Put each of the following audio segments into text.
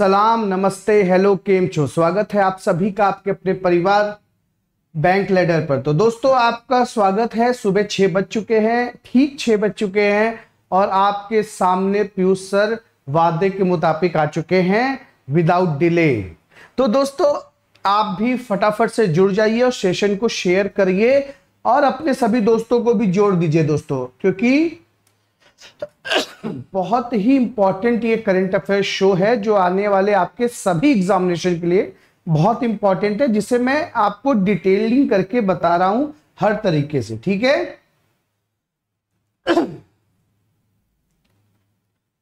सलाम नमस्ते हेलो केम छो स्वागत है आप सभी का आपके अपने परिवार बैंक लेडर पर तो दोस्तों आपका स्वागत है सुबह छह बज चुके हैं ठीक छह बज चुके हैं और आपके सामने पीयूष सर वादे के मुताबिक आ चुके हैं विदाउट डिले तो दोस्तों आप भी फटाफट से जुड़ जाइए और सेशन को शेयर करिए और अपने सभी दोस्तों को भी जोड़ दीजिए दोस्तों क्योंकि बहुत ही इंपॉर्टेंट ये करंट अफेयर शो है जो आने वाले आपके सभी एग्जामिनेशन के लिए बहुत इंपॉर्टेंट है जिसे मैं आपको डिटेलिंग करके बता रहा हूं हर तरीके से ठीक है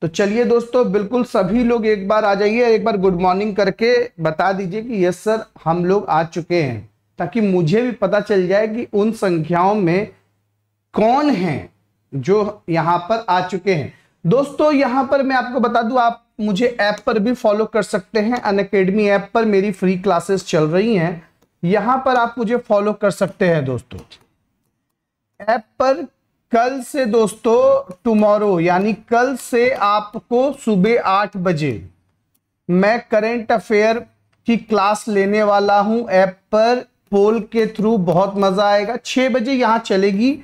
तो चलिए दोस्तों बिल्कुल सभी लोग एक बार आ जाइए एक बार गुड मॉर्निंग करके बता दीजिए कि यस सर हम लोग आ चुके हैं ताकि मुझे भी पता चल जाए कि उन संख्याओं में कौन है जो यहां पर आ चुके हैं दोस्तों यहां पर मैं आपको बता दूं आप मुझे ऐप पर भी फॉलो कर सकते हैं अन अकेडमी ऐप पर मेरी फ्री क्लासेस चल रही हैं यहां पर आप मुझे फॉलो कर सकते हैं दोस्तों ऐप पर कल से दोस्तों टुमारो यानी कल से आपको सुबह आठ बजे मैं करेंट अफेयर की क्लास लेने वाला हूं ऐप पर पोल के थ्रू बहुत मजा आएगा छह बजे यहां चलेगी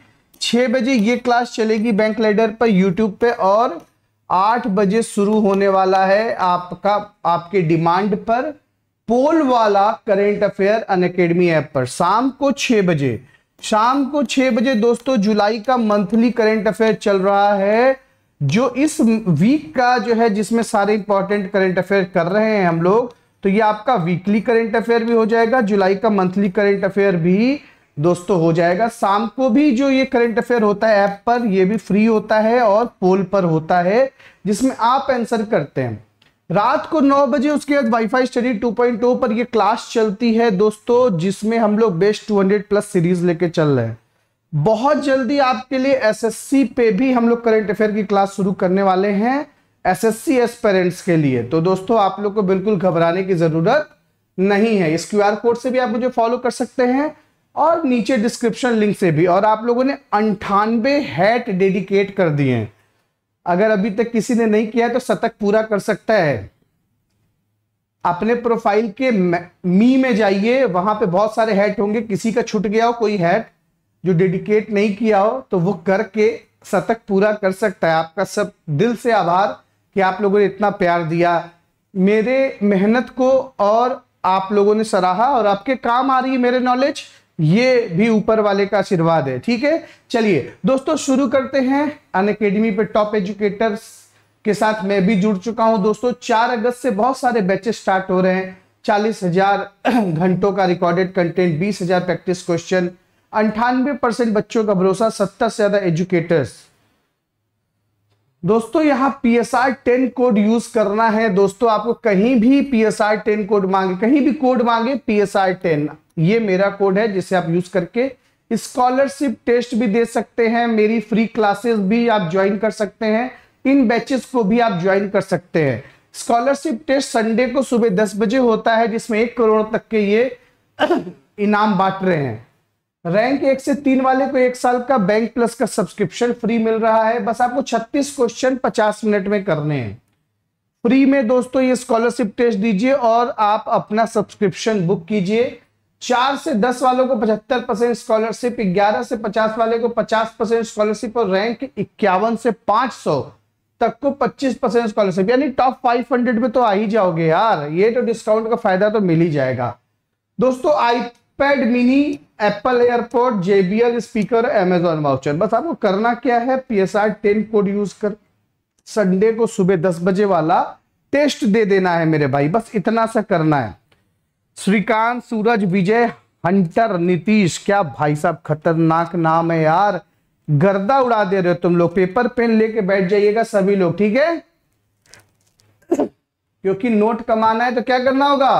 छः बजे ये क्लास चलेगी बैंक लेडर पर यूट्यूब पे और आठ बजे शुरू होने वाला है आपका आपके डिमांड पर पोल वाला current affair Unacademy app पर शाम को छः बजे शाम को छः बजे दोस्तों जुलाई का मंथली करेंट अफेयर चल रहा है जो इस वीक का जो है जिसमें सारे इंपॉर्टेंट करेंट अफेयर कर रहे हैं हम लोग तो ये आपका वीकली करेंट अफेयर भी हो जाएगा जुलाई का मंथली करेंट अफेयर भी दोस्तों हो जाएगा शाम को भी जो ये करंट अफेयर होता है ऐप पर ये भी फ्री होता है और पोल पर होता है जिसमें आप आंसर करते हैं रात को 9 बजे उसके बाद वाईफाई स्टडी 2.0 पर ये क्लास चलती है दोस्तों जिसमें हम लोग बेस्ट 200 प्लस सीरीज लेके चल रहे हैं बहुत जल्दी आपके लिए एसएससी पे भी हम लोग करंट अफेयर की क्लास शुरू करने वाले हैं एस पेरेंट्स के लिए तो दोस्तों आप लोग को बिल्कुल घबराने की जरूरत नहीं है इस क्यू कोड से भी आप मुझे फॉलो कर सकते हैं और नीचे डिस्क्रिप्शन लिंक से भी और आप लोगों ने अंठानबे हैट डेडिकेट कर दिए हैं अगर अभी तक किसी ने नहीं किया है तो शतक पूरा कर सकता है अपने प्रोफाइल के मी में जाइए वहां पे बहुत सारे हैट होंगे किसी का छूट गया हो कोई हैट जो डेडिकेट नहीं किया हो तो वो करके शतक पूरा कर सकता है आपका सब दिल से आभार कि आप लोगों ने इतना प्यार दिया मेरे मेहनत को और आप लोगों ने सराहा और आपके काम आ रही है मेरे नॉलेज ये भी ऊपर वाले का आशीर्वाद है ठीक है चलिए दोस्तों शुरू करते हैं अन अकेडमी पे टॉप एजुकेटर्स के साथ मैं भी जुड़ चुका हूं दोस्तों चार अगस्त से बहुत सारे बैचेस स्टार्ट हो रहे हैं चालीस हजार घंटों का रिकॉर्डेड कंटेंट बीस हजार प्रैक्टिस क्वेश्चन अंठानवे परसेंट बच्चों का भरोसा सत्तर से ज्यादा एजुकेटर्स दोस्तों यहाँ P S R ten code use करना है दोस्तों आपको कहीं भी P S R ten code मांगे कहीं भी कोड मांगे पी एस आर टेन ये मेरा कोड है जिसे आप यूज करके स्कॉलरशिप टेस्ट भी दे सकते हैं मेरी फ्री क्लासेस भी आप ज्वाइन कर सकते हैं इन बैचेस को भी आप ज्वाइन कर सकते हैं स्कॉलरशिप टेस्ट संडे को सुबह दस बजे होता है जिसमें एक करोड़ तक के ये इनाम बांट रहे हैं रैंक एक से तीन वाले को एक साल का बैंक प्लस का सब्सक्रिप्शन फ्री मिल रहा है बस आपको 36 क्वेश्चन 50 मिनट में करने हैं फ्री में दोस्तों ये स्कॉलरशिप टेस्ट दीजिए और आप अपना सब्सक्रिप्शन बुक कीजिए चार से दस वालों को पचहत्तर परसेंट स्कॉलरशिप ग्यारह से पचास वाले को पचास परसेंट स्कॉलरशिप और रैंक इक्यावन से पांच सौ तक को पच्चीस परसेंट स्कॉलरशिप यानी टॉप फाइव हंड्रेड में तो आ ही जाओगे यार ये तो डिस्काउंट का फायदा तो मिल ही जाएगा दोस्तों iPad mini Apple airport JBL speaker Amazon voucher बस आपको करना क्या है पीएसआर टेन कोड यूज कर संडे को सुबह दस बजे वाला टेस्ट दे देना है मेरे भाई बस इतना सा करना है श्रीकांत सूरज विजय हंटर नीतीश क्या भाई साहब खतरनाक नाम है यार गर्दा उड़ा दे रहे हो तुम लोग पेपर पेन लेके बैठ जाइएगा सभी लोग ठीक है क्योंकि नोट कमाना है तो क्या करना होगा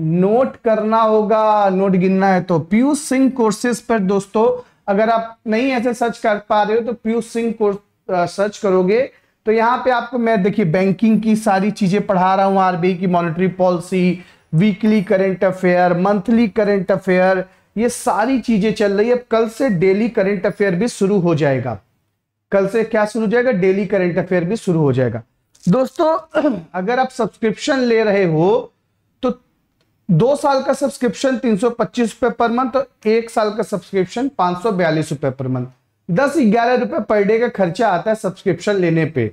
नोट करना होगा नोट गिनना है तो पीयूष सिंह कोर्सेज पर दोस्तों अगर आप नहीं ऐसे सर्च कर पा रहे हो तो पीयूष सिंह कोर्स सर्च करोगे तो यहाँ पे आपको मैं देखिए बैंकिंग की सारी चीजें पढ़ा रहा हूँ आरबीआई की monetary policy weekly current affair monthly current affair ये सारी चीजें चल रही है कल से डेली करेंट अफेयर भी शुरू हो जाएगा कल से क्या शुरू हो जाएगा डेली करेंट अफेयर भी शुरू हो जाएगा दोस्तों अगर आप सब्सक्रिप्शन ले रहे हो दो साल का सब्सक्रिप्शन तीन सौ पच्चीस रुपए पर मंथ और एक साल का सब्सक्रिप्शन पांच सौ बयालीस रुपए पर मंथ दस ग्यारह रुपए पर डे का खर्चा आता है सब्सक्रिप्शन लेने पे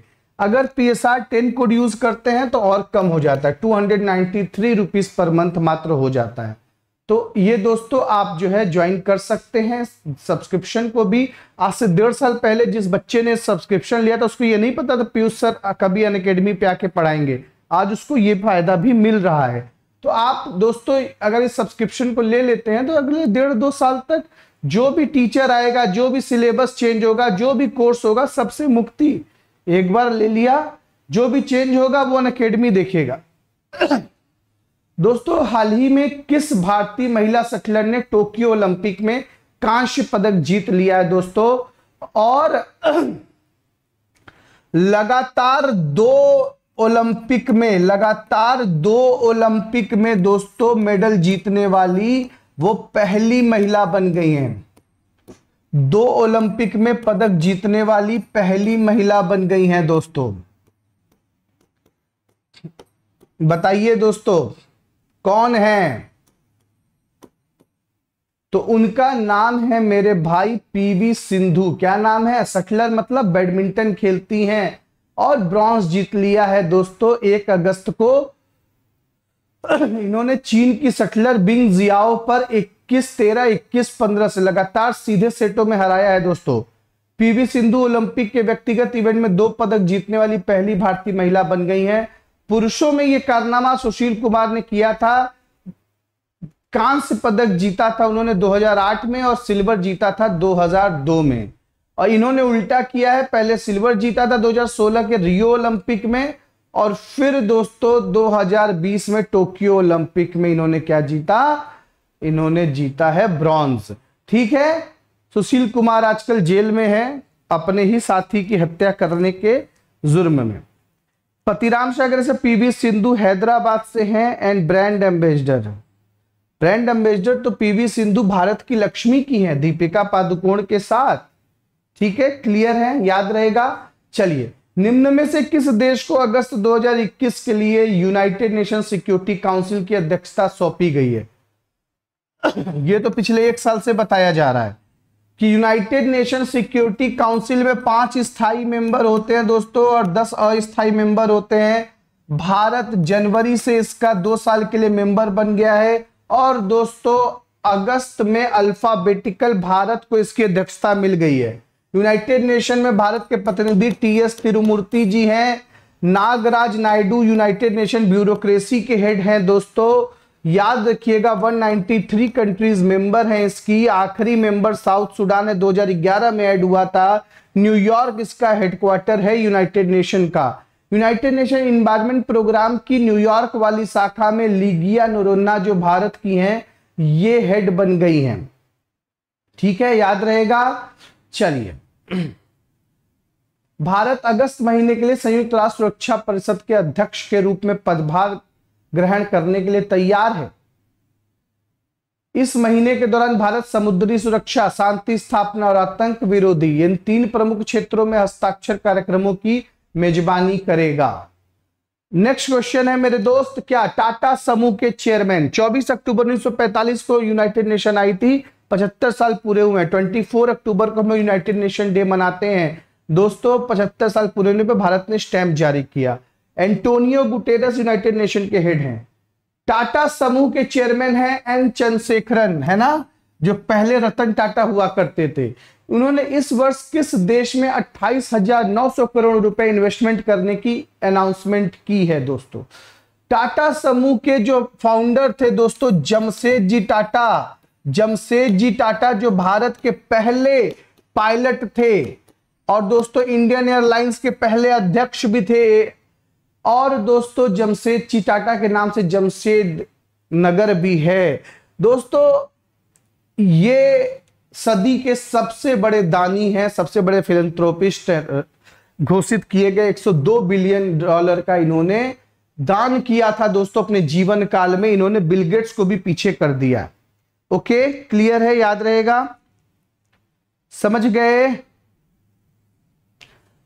अगर P S R ten code use करते हैं तो और कम हो जाता है two hundred ninety three rupees per month मात्र हो जाता है तो ये दोस्तों आप जो है ज्वाइन कर सकते हैं सब्सक्रिप्शन को भी आज से डेढ़ साल पहले जिस बच्चे ने सब्सक्रिप्शन लिया था उसको ये नहीं पता था पीयूष सर कभी अन अकेडमी पे आके पढ़ाएंगे आज उसको ये फायदा भी मिल रहा है तो आप दोस्तों अगर इस सब्सक्रिप्शन को ले लेते हैं तो अगले डेढ़ दो साल तक जो भी टीचर आएगा जो भी सिलेबस चेंज होगा जो भी कोर्स होगा सबसे मुक्ति एक बार ले लिया जो भी चेंज होगा वो अनकेडमी अकेडमी देखेगा दोस्तों हाल ही में किस भारतीय महिला सटलर ने टोक्यो ओलंपिक में कांस्य पदक जीत लिया है दोस्तों और लगातार दो ओलंपिक में लगातार दो ओलंपिक में दोस्तों मेडल जीतने वाली वो पहली महिला बन गई हैं दो ओलंपिक में पदक जीतने वाली पहली महिला बन गई हैं दोस्तों बताइए दोस्तों कौन है तो उनका नाम है मेरे भाई पीवी सिंधु क्या नाम है सटलर मतलब बैडमिंटन खेलती हैं और ब्रॉन्ज जीत लिया है दोस्तों एक अगस्त को इन्होंने चीन की सटलर बिंग जियाओ पर 21 13 21 15 से लगातार सीधे सेटों में हराया है दोस्तों पीवी सिंधु ओलंपिक के व्यक्तिगत इवेंट में दो पदक जीतने वाली पहली भारतीय महिला बन गई हैं पुरुषों में यह कारनामा सुशील कुमार ने किया था कांस्य पदक जीता था उन्होंने 2008 में और सिल्वर जीता था 2002 में और इन्होंने उल्टा किया है पहले सिल्वर जीता था 2016 के रियो ओलंपिक में और फिर दोस्तों 2020 में टोक्यो ओलंपिक में इन्होंने क्या जीता इन्होंने जीता है ब्रॉन्ज ठीक है सुशील कुमार आजकल जेल में है अपने ही साथी की हत्या करने के जुर्म में पतिराम सागर से पीवी सिंधु हैदराबाद से हैं and brand ambassador brand ambassador तो पीवी सिंधु भारत की लक्ष्मी की हैं दीपिका पादुकोण के साथ ठीक है क्लियर है याद रहेगा चलिए निम्न में से किस देश को अगस्त 2021 के लिए यूनाइटेड नेशन सिक्योरिटी काउंसिल की अध्यक्षता सौंपी गई है यह तो पिछले एक साल से बताया जा रहा है कि यूनाइटेड नेशन सिक्योरिटी काउंसिल में पांच स्थायी मेंबर होते हैं दोस्तों और दस अस्थायी मेंबर होते हैं भारत जनवरी से इसका दो साल के लिए मेंबर बन गया है और दोस्तों अगस्त में अल्फाबेटिकल भारत को इसकी अध्यक्षता मिल गई है यूनाइटेड नेशन में भारत के प्रतिनिधि टी एस तिरुमूर्ति जी हैं Nagaraj Naidu United Nation bureaucracy के हेड हैं दोस्तों याद रखिएगा 193 कंट्रीज मेंबर हैं इसकी आखिरी मेंबर साउथ सुडान है 2011 में ऐड हुआ था न्यूयॉर्क इसका हेडक्वार्टर है यूनाइटेड नेशन का यूनाइटेड नेशन इन्वायरमेंट प्रोग्राम की न्यूयॉर्क वाली शाखा में लीगिया नोरोना जो भारत की हैं ये हेड बन गई हैं ठीक है याद रहेगा चलिए भारत अगस्त महीने के लिए संयुक्त राष्ट्र सुरक्षा परिषद के अध्यक्ष के रूप में पदभार ग्रहण करने के लिए तैयार है इस महीने के दौरान भारत समुद्री सुरक्षा शांति स्थापना और आतंक विरोधी इन तीन प्रमुख क्षेत्रों में हस्ताक्षर कार्यक्रमों की मेजबानी करेगा नेक्स्ट क्वेश्चन है मेरे दोस्त क्या टाटा समूह के चेयरमैन 24 अक्टूबर 1945 को यूनाइटेड नेशन आई थी पचहत्तर साल पूरे हुए हैं ट्वेंटी फोर अक्टूबर को हम यूनाइटेड नेशन डे मनाते हैं दोस्तों पचहत्तर साल पूरे होने पर भारत ने स्टैंप जारी किया एंटोनियो गुटेरस यूनाइटेड नेशन के हेड हैं टाटा समूह के चेयरमैन हैं एन चंद्रशेखरन है ना जो पहले रतन टाटा हुआ करते थे उन्होंने इस वर्ष किस देश में अट्ठाईस हजार नौ सौ करोड़ रुपए इन्वेस्टमेंट करने की अनाउंसमेंट की है दोस्तों टाटा समूह के जो फाउंडर थे दोस्तों जमशेद जी टाटा जमशेद जी टाटा जो भारत के पहले पायलट थे और दोस्तों इंडियन एयरलाइंस के पहले अध्यक्ष भी थे और दोस्तों जमशेद जी टाटा के नाम से जमशेद नगर भी है दोस्तों ये सदी के सबसे बड़े दानी हैं सबसे बड़े फिलंथ्रोपिस्ट घोषित किए गए 102 बिलियन डॉलर का इन्होंने दान किया था दोस्तों अपने जीवन काल में इन्होंने बिलगेट्स को भी पीछे कर दिया ओके क्लियर है याद रहेगा समझ गए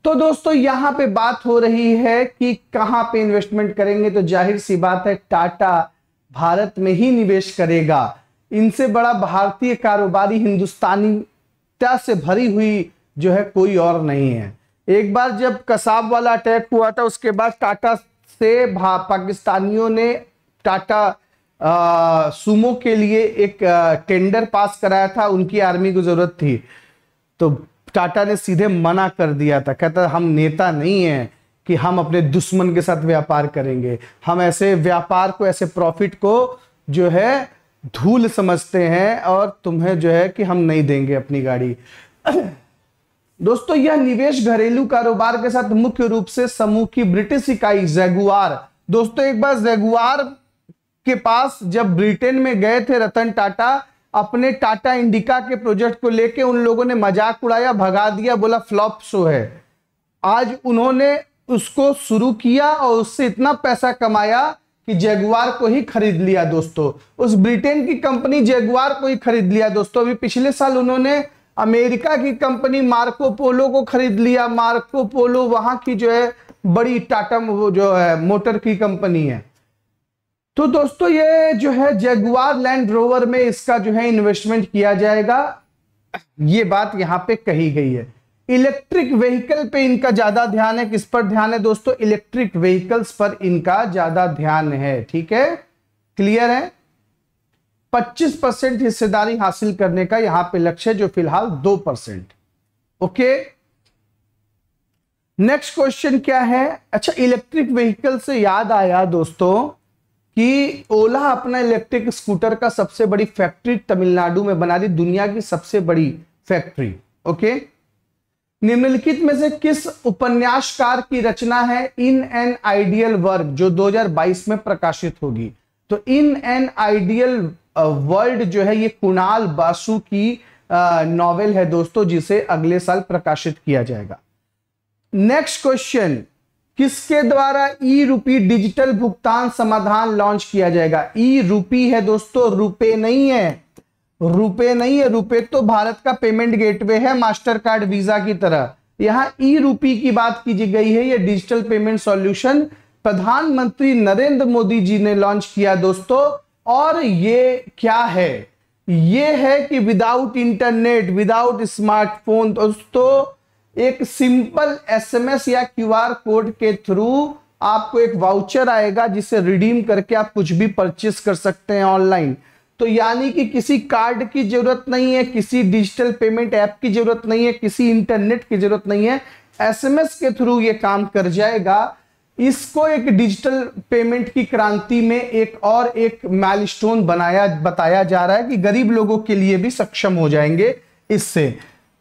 तो दोस्तों यहां पे बात हो रही है कि कहां पे इन्वेस्टमेंट करेंगे तो जाहिर सी बात है टाटा भारत में ही निवेश करेगा इनसे बड़ा भारतीय कारोबारी हिंदुस्तानीता से भरी हुई जो है कोई और नहीं है एक बार जब कसाब वाला अटैक हुआ था उसके बाद टाटा से पाकिस्तानियों ने टाटा सुमो के लिए एक टेंडर पास कराया था उनकी आर्मी को जरूरत थी तो टाटा ने सीधे मना कर दिया था कहता हम नेता नहीं है कि हम अपने दुश्मन के साथ व्यापार करेंगे हम ऐसे व्यापार को ऐसे प्रॉफिट को जो है धूल समझते हैं और तुम्हें जो है कि हम नहीं देंगे अपनी गाड़ी दोस्तों यह निवेश घरेलू कारोबार के साथ मुख्य रूप से समूह की ब्रिटिश इकाई जैगुआर दोस्तों एक बार जैगुआर के पास जब ब्रिटेन में गए थे रतन टाटा अपने टाटा इंडिका के प्रोजेक्ट को लेके उन लोगों ने मजाक उड़ाया भगा दिया बोला फ्लॉप शो है आज उन्होंने उसको शुरू किया और उससे इतना पैसा कमाया कि जेगुआर को ही खरीद लिया दोस्तों उस ब्रिटेन की कंपनी जैगुआर को ही खरीद लिया दोस्तों अभी पिछले साल उन्होंने अमेरिका की कंपनी मार्को पोलो को खरीद लिया मार्को पोलो वहां की जो है बड़ी टाटा जो है मोटर की कंपनी है तो दोस्तों ये जो है जगुआर लैंड रोवर में इसका जो है इन्वेस्टमेंट किया जाएगा ये बात यहां पे कही गई है इलेक्ट्रिक व्हीकल पे इनका ज्यादा ध्यान है किस पर ध्यान है दोस्तों इलेक्ट्रिक व्हीकल्स पर इनका ज्यादा ध्यान है ठीक है क्लियर है 25 परसेंट हिस्सेदारी हासिल करने का यहां पे लक्ष्य जो फिलहाल दो परसेंट ओके नेक्स्ट क्वेश्चन क्या है अच्छा इलेक्ट्रिक व्हीकल से याद आया दोस्तों कि ओला अपना इलेक्ट्रिक स्कूटर का सबसे बड़ी फैक्ट्री तमिलनाडु में बना दी दुनिया की सबसे बड़ी फैक्ट्री ओके निम्नलिखित में से किस उपन्यासकार की रचना है इन एन आइडियल वर्ल्ड जो 2022 में प्रकाशित होगी तो इन एन आइडियल वर्ल्ड जो है ये कुणाल बासु की नॉवेल है दोस्तों जिसे अगले साल प्रकाशित किया जाएगा नेक्स्ट क्वेश्चन किसके द्वारा ई रूपी डिजिटल भुगतान समाधान लॉन्च किया जाएगा ई रूपी है दोस्तों रुपए नहीं है रुपए नहीं है रुपए तो भारत का पेमेंट गेटवे है मास्टर कार्ड वीजा की तरह यहां ई रूपी की बात की गई है यह डिजिटल पेमेंट सॉल्यूशन प्रधानमंत्री नरेंद्र मोदी जी ने लॉन्च किया दोस्तों और ये क्या है ये है कि विदाउट इंटरनेट विदाउट स्मार्टफोन दोस्तों एक सिंपल एसएमएस या क्यूआर कोड के थ्रू आपको एक वाउचर आएगा जिसे रिडीम करके आप कुछ भी परचेस कर सकते हैं ऑनलाइन तो यानी कि किसी कार्ड की जरूरत नहीं है किसी डिजिटल पेमेंट ऐप की जरूरत नहीं है किसी इंटरनेट की जरूरत नहीं है एसएमएस के थ्रू ये काम कर जाएगा इसको एक डिजिटल पेमेंट की क्रांति में एक और एक माइल बनाया बताया जा रहा है कि गरीब लोगों के लिए भी सक्षम हो जाएंगे इससे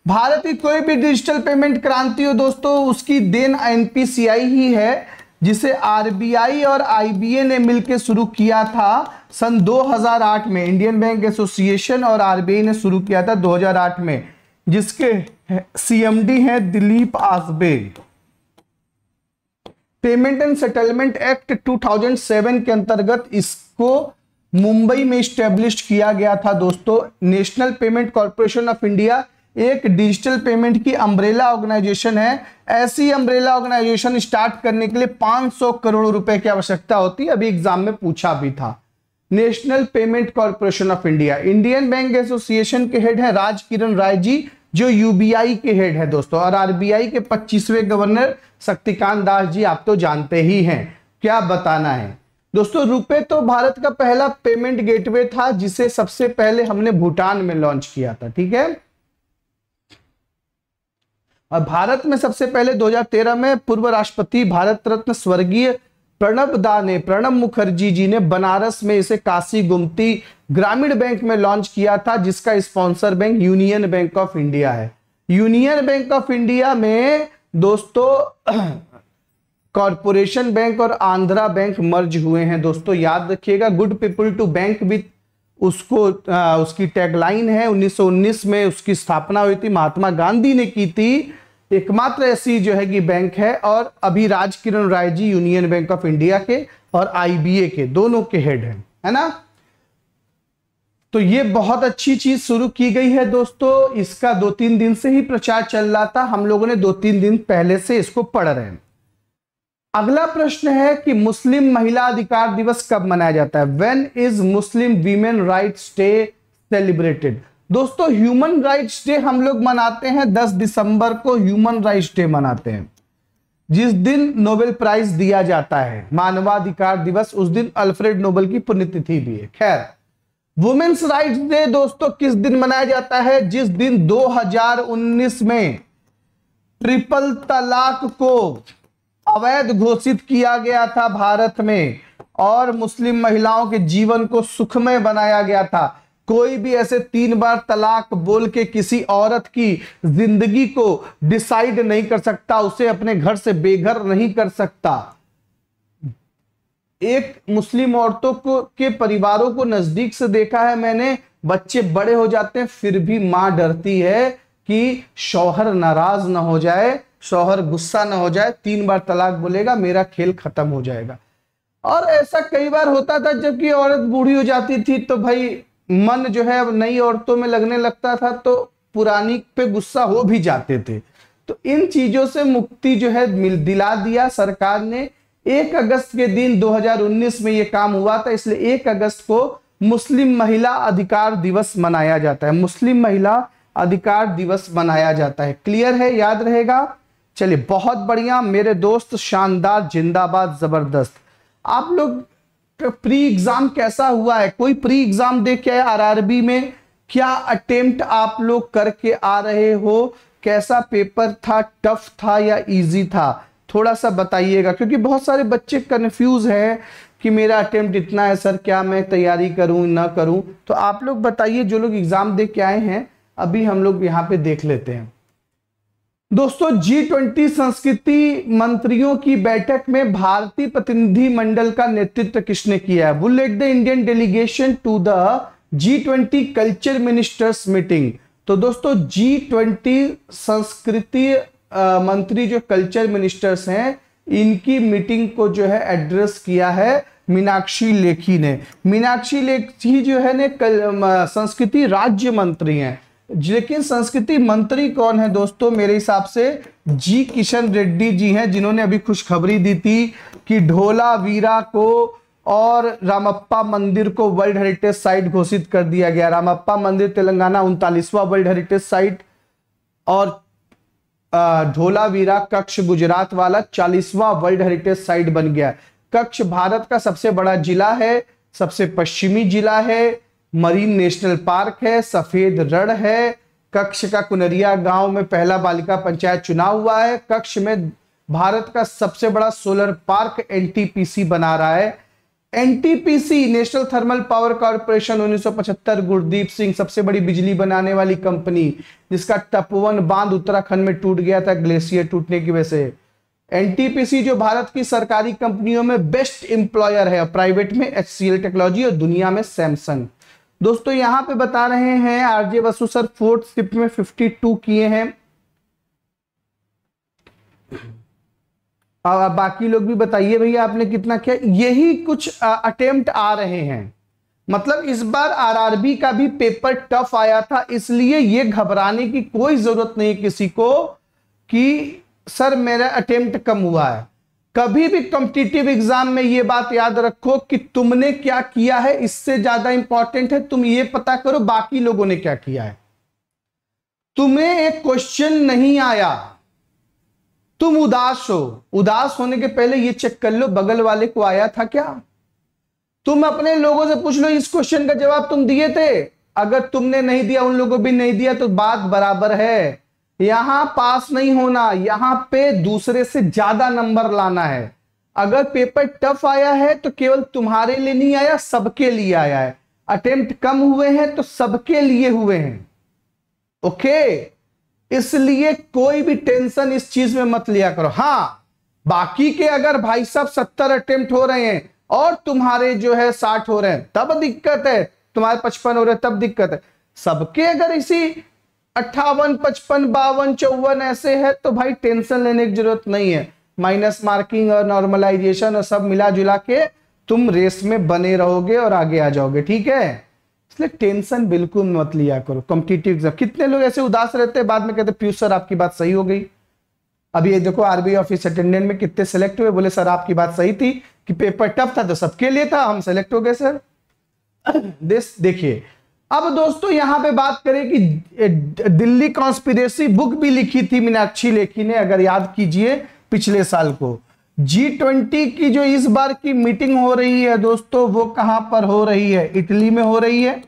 भारत की कोई भी डिजिटल पेमेंट क्रांति हो दोस्तों उसकी देन एनपीसीआई ही है जिसे आरबीआई और आईबीए ने मिलकर शुरू किया था सन 2008 में इंडियन बैंक एसोसिएशन और आरबीआई ने शुरू किया था 2008 में जिसके सीएमडी हैं Dilip Asbe payment and settlement act 2007 के अंतर्गत इसको मुंबई में स्टेब्लिश किया गया था दोस्तों national payment corporation of India एक डिजिटल पेमेंट की अम्ब्रेला ऑर्गेनाइजेशन है ऐसी अम्ब्रेला ऑर्गेनाइजेशन स्टार्ट करने के लिए 500 करोड़ रुपए की आवश्यकता होती है अभी एग्जाम में पूछा भी था national payment corporation of India Indian bank association के हेड है राज किरण राय जी जो यूबीआई के हेड है दोस्तों और आरबीआई के पच्चीसवें गवर्नर शक्तिकांत दास जी आप तो जानते ही हैं क्या बताना है दोस्तों रुपए तो भारत का पहला पेमेंट गेटवे था जिसे सबसे पहले हमने भूटान में लॉन्च किया था ठीक है और भारत में सबसे पहले 2013 में पूर्व राष्ट्रपति भारत रत्न स्वर्गीय प्रणब दा ने प्रणब मुखर्जी जी ने बनारस में इसे काशी गुमती ग्रामीण बैंक में लॉन्च किया था जिसका sponsor bank Union bank of India है यूनियन बैंक ऑफ इंडिया में दोस्तों कॉरपोरेशन बैंक और आंध्रा बैंक मर्ज हुए हैं दोस्तों याद रखिएगा good people to bank with उसको आ, उसकी टैगलाइन है 1919 में उसकी स्थापना हुई थी महात्मा गांधी ने की थी एकमात्र ऐसी जो है कि बैंक है और अभी Raj Kiran Rai ji Union bank of India के और आईबीए के दोनों के हेड हैं है ना तो ये बहुत अच्छी चीज शुरू की गई है दोस्तों इसका दो तीन दिन से ही प्रचार चल रहा था हम लोगों ने दो तीन दिन पहले से इसको पढ़ रहे हैं अगला प्रश्न है कि मुस्लिम महिला अधिकार दिवस कब मनाया जाता है when is Muslim women right day celebrated दोस्तों ह्यूमन राइट डे हम लोग मनाते हैं 10 दिसंबर को ह्यूमन राइट डे मनाते हैं जिस दिन नोबेल प्राइज दिया जाता है मानवाधिकार दिवस उस दिन अल्फ्रेड नोबेल की पुण्यतिथि भी है खैर वुमेन्स राइट डे दोस्तों किस दिन मनाया जाता है जिस दिन 2019 में ट्रिपल तलाक को अवैध घोषित किया गया था भारत में और मुस्लिम महिलाओं के जीवन को सुखमय बनाया गया था कोई भी ऐसे तीन बार तलाक बोल के किसी औरत की जिंदगी को डिसाइड नहीं कर सकता उसे अपने घर से बेघर नहीं कर सकता एक मुस्लिम औरतों को के परिवारों को नजदीक से देखा है मैंने बच्चे बड़े हो जाते हैं फिर भी मां डरती है कि शौहर नाराज ना हो जाए शोहर गुस्सा ना हो जाए तीन बार तलाक बोलेगा मेरा खेल खत्म हो जाएगा और ऐसा कई बार होता था जबकि औरत बूढ़ी हो जाती थी तो भाई मन जो है अब नई औरतों में लगने लगता था तो पुरानी पे गुस्सा हो भी जाते थे तो इन चीजों से मुक्ति जो है मिल दिला दिया सरकार ने एक अगस्त के दिन 2019 में ये काम हुआ था इसलिए एक अगस्त को मुस्लिम महिला अधिकार दिवस मनाया जाता है मुस्लिम महिला अधिकार दिवस मनाया जाता है क्लियर है याद रहेगा चलिए बहुत बढ़िया मेरे दोस्त शानदार जिंदाबाद जबरदस्त आप लोग प्री एग्जाम कैसा हुआ है कोई प्री एग्जाम दे के आरआरबी में क्या अटेम्प्ट आप लोग करके आ रहे हो कैसा पेपर था टफ था या इजी था थोड़ा सा बताइएगा क्योंकि बहुत सारे बच्चे कन्फ्यूज हैं कि मेरा अटेम्प्ट इतना है सर क्या मैं तैयारी करूं ना करूं तो आप लोग बताइए जो लोग एग्ज़ाम दे के आए हैं अभी हम लोग यहाँ पे देख लेते हैं दोस्तों जी ट्वेंटी संस्कृति मंत्रियों की बैठक में भारतीय प्रतिनिधि मंडल का नेतृत्व किसने किया है वो let the Indian delegation to the G twenty culture ministers meeting तो दोस्तों जी ट्वेंटी संस्कृति मंत्री जो कल्चर मिनिस्टर्स हैं इनकी मीटिंग को जो है एड्रेस किया है मीनाक्षी लेखी ने मीनाक्षी लेखी जो है ने कल संस्कृति राज्य मंत्री हैं लेकिन संस्कृति मंत्री कौन है दोस्तों मेरे हिसाब से जी किशन रेड्डी जी हैं जिन्होंने अभी खुशखबरी दी थी कि ढोला वीरा को और रामप्पा मंदिर को वर्ल्ड हेरिटेज साइट घोषित कर दिया गया रामप्पा मंदिर तेलंगाना उनतालीसवा वर्ल्ड हेरिटेज साइट और ढोला वीरा कक्ष गुजरात वाला चालीसवां वर्ल्ड हेरिटेज साइट बन गया कक्ष भारत का सबसे बड़ा जिला है सबसे पश्चिमी जिला है मरीन नेशनल पार्क है सफेद रण है कक्ष का कुनरिया गांव में पहला बालिका पंचायत चुनाव हुआ है कक्ष में भारत का सबसे बड़ा सोलर पार्क एनटीपीसी बना रहा है NTPC national thermal power corporation 1975 Gurdeep Singh सबसे बड़ी बिजली बनाने वाली कंपनी जिसका टपवन बांध उत्तराखंड में टूट गया था ग्लेशियर टूटने की वजह से एनटीपीसी जो भारत की सरकारी कंपनियों में बेस्ट इंप्लॉयर है प्राइवेट में एच टेक्नोलॉजी और दुनिया में सैमसंग दोस्तों यहां पे बता रहे हैं RJ Basu sir fourth shift में 52 किए हैं और बाकी लोग भी बताइए भैया आपने कितना किया यही कुछ अटेम्प्ट आ रहे हैं मतलब इस बार आरआरबी का भी पेपर टफ आया था इसलिए ये घबराने की कोई जरूरत नहीं किसी को कि सर मेरा अटेम्प्ट कम हुआ है कभी भी कॉम्पिटिटिव एग्जाम में ये बात याद रखो कि तुमने क्या किया है इससे ज्यादा इंपॉर्टेंट है तुम ये पता करो बाकी लोगों ने क्या किया है तुम्हें एक क्वेश्चन नहीं आया तुम उदास हो उदास होने के पहले ये चेक कर लो बगल वाले को आया था क्या तुम अपने लोगों से पूछ लो इस क्वेश्चन का जवाब तुम दिए थे अगर तुमने नहीं दिया उन लोगों भी नहीं दिया तो बात बराबर है यहां पास नहीं होना यहां पे दूसरे से ज्यादा नंबर लाना है अगर पेपर टफ आया है तो केवल तुम्हारे लिए नहीं आया सबके लिए आया है अटेम्प्ट कम हुए हैं तो सबके लिए हुए हैं ओके इसलिए कोई भी टेंशन इस चीज में मत लिया करो हाँ बाकी के अगर भाई साहब सत्तर अटेम्प्ट हो रहे हैं और तुम्हारे जो है साठ हो रहे हैं तब दिक्कत है तुम्हारे पचपन हो रहे हैं तब दिक्कत है सबके अगर इसी अट्ठावन पचपन बावन चौवन ऐसे है तो भाई टेंशन लेने की जरूरत नहीं है माइनस मार्किंग और नॉर्मलाइजेशन और सब मिला जुला के तुम रेस में बने रहोगे और आगे आ जाओगे ठीक है इसलिए टेंशन बिल्कुल मत लिया करो कॉम्पिटिटिव एग्जाम कितने लोग ऐसे उदास रहते हैं बाद में कहते पीयूष सर आपकी बात सही हो गई अभी ये देखो आरबीआई ऑफिस अटेंडेंट में कितने सेलेक्ट हुए बोले सर आपकी बात सही थी कि पेपर टफ था तो सबके लिए था हम सेलेक्ट हो गए सर देखिए अब दोस्तों यहां पे बात करें कि दिल्ली कॉन्स्पिरेसी बुक भी लिखी थी मीनाक्षी लेखी ने अगर याद कीजिए पिछले साल को जी ट्वेंटी की जो इस बार की मीटिंग हो रही है दोस्तों वो कहां पर हो रही है इटली में हो रही है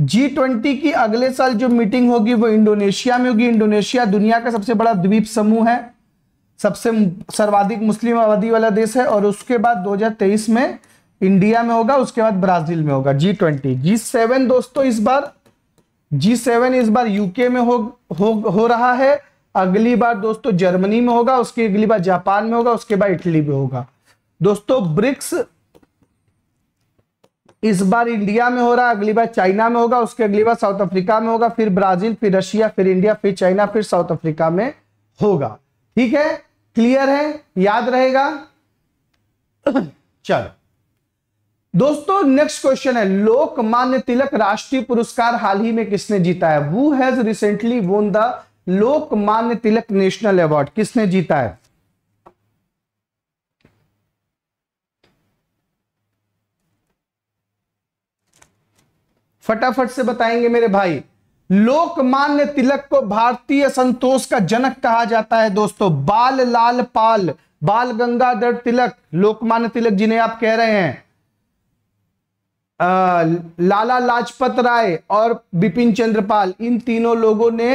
जी ट्वेंटी की अगले साल जो मीटिंग होगी वो इंडोनेशिया में होगी इंडोनेशिया दुनिया का सबसे बड़ा द्वीप समूह है सबसे सर्वाधिक मुस्लिम आबादी वाला देश है और उसके बाद 2023 में इंडिया में होगा उसके बाद ब्राजील में होगा जी ट्वेंटी जी सेवन दोस्तों इस बार जी सेवन इस बार यूके में हो, हो, हो रहा है अगली बार दोस्तों जर्मनी में होगा उसकी अगली बार जापान में होगा उसके बाद इटली में होगा दोस्तों ब्रिक्स इस बार इंडिया में हो रहा है अगली बार चाइना में होगा उसके अगली बार साउथ अफ्रीका में होगा फिर ब्राजील फिर रशिया फिर इंडिया फिर चाइना फिर साउथ अफ्रीका में होगा ठीक है क्लियर है याद रहेगा चलो दोस्तों नेक्स्ट क्वेश्चन है लोकमान्य तिलक राष्ट्रीय पुरस्कार हाल ही में किसने जीता है who has recently won the Lokmanya Tilak national award किसने जीता है फटाफट से बताएंगे मेरे भाई लोकमान्य तिलक को भारतीय संतोष का जनक कहा जाता है दोस्तों बाल लाल पाल बाल गंगाधर तिलक लोकमान्य तिलक जिन्हें आप कह रहे हैं लाला लाजपत राय और बिपिन चंद्रपाल इन तीनों लोगों ने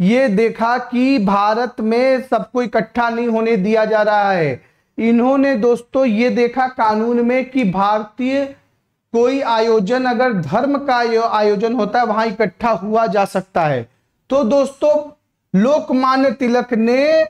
ये देखा कि भारत में सबको इकट्ठा नहीं होने दिया जा रहा है इन्होंने दोस्तों ये देखा कानून में कि भारतीय कोई आयोजन अगर धर्म का आयोजन होता है वहां इकट्ठा हुआ जा सकता है तो दोस्तों लोकमान्य तिलक ने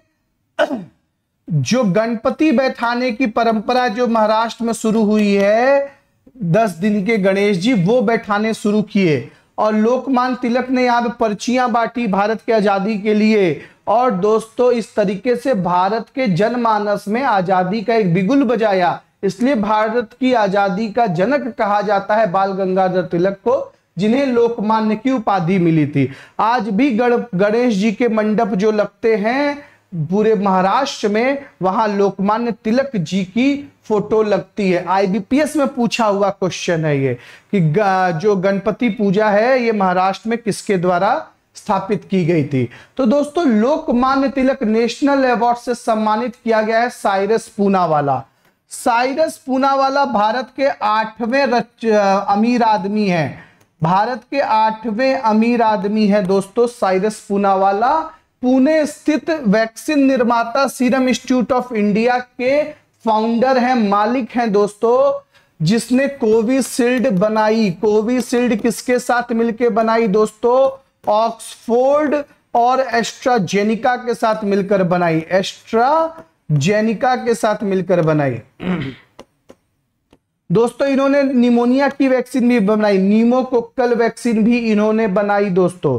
जो गणपति बैठाने की परंपरा जो महाराष्ट्र में शुरू हुई है दस दिन के गणेश जी वो बैठाने शुरू किए और लोकमान तिलक ने यहाँ पे पर्चियां बांटी भारत की आज़ादी के लिए और दोस्तों इस तरीके से भारत के जनमानस में आज़ादी का एक बिगुल बजाया इसलिए भारत की आज़ादी का जनक कहा जाता है बाल गंगाधर तिलक को जिन्हें लोकमान्य की उपाधि मिली थी आज भी गणेश जी के मंडप जो लगते हैं पूरे महाराष्ट्र में वहां लोकमान्य तिलक जी की फोटो लगती है आईबीपीएस में पूछा हुआ क्वेश्चन है ये कि जो गणपति पूजा है ये महाराष्ट्र में किसके द्वारा स्थापित की गई थी तो दोस्तों लोकमान्य तिलक नेशनल अवार्ड से सम्मानित किया गया है साइरस पूनावाला साइरस पूनावाला भारत के आठवें अमीर आदमी है भारत के आठवें अमीर आदमी है दोस्तों साइरस पूनावाला पुणे स्थित वैक्सीन निर्माता सीरम इंस्टीट्यूट ऑफ इंडिया के फाउंडर हैं मालिक हैं दोस्तों जिसने कोविशील्ड बनाई कोविशील्ड किसके साथ मिलकर बनाई दोस्तों ऑक्सफोर्ड और एस्ट्राजेनिका के साथ मिलकर बनाई एस्ट्राजेनिका के साथ मिलकर बनाई दोस्तों इन्होंने निमोनिया की वैक्सीन भी बनाई नीमोकोक्कल वैक्सीन भी इन्होंने बनाई दोस्तों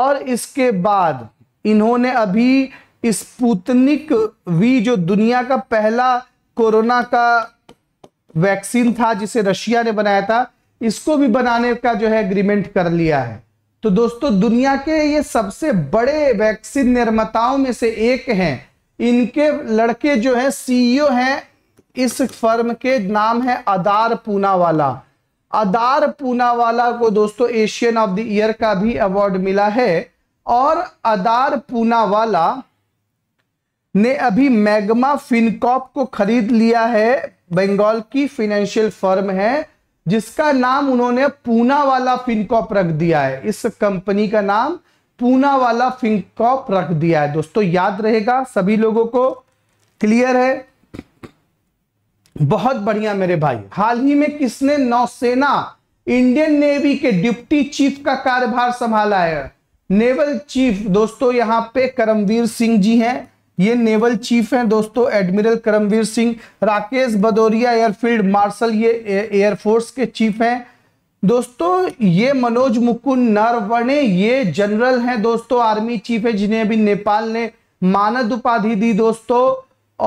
और इसके बाद इन्होंने अभी स्पुतनिक वी जो दुनिया का पहला कोरोना का वैक्सीन था जिसे रशिया ने बनाया था इसको भी बनाने का जो है एग्रीमेंट कर लिया है तो दोस्तों दुनिया के ये सबसे बड़े वैक्सीन निर्माताओं में से एक हैं इनके लड़के जो है सीईओ e हैं इस फर्म के नाम है अदार पूनावाला अदार पूनावाला को दोस्तों एशियन ऑफ द ईयर का भी अवार्ड मिला है और अदार पूनावाला ने अभी मैग्मा फिनकॉप को खरीद लिया है बंगाल की फिनेंशियल फर्म है जिसका नाम उन्होंने पूना वाला फिनकॉप रख दिया है इस कंपनी का नाम पूना वाला फिनकॉप रख दिया है दोस्तों याद रहेगा सभी लोगों को क्लियर है बहुत बढ़िया मेरे भाई हाल ही में किसने नौसेना इंडियन नेवी के डिप्टी चीफ का कार्यभार संभाला है नेवल चीफ दोस्तों यहाँ पे करमवीर सिंह जी हैं ये नेवल चीफ हैं दोस्तों admiral Karambir Singh Rakesh Bhadauria airfield marshal ये एयरफोर्स के चीफ हैं दोस्तों ये मनोज मुकुंद नरवणे ये जनरल हैं दोस्तों आर्मी चीफ है जिन्हें अभी नेपाल ने मानद उपाधि दी दोस्तों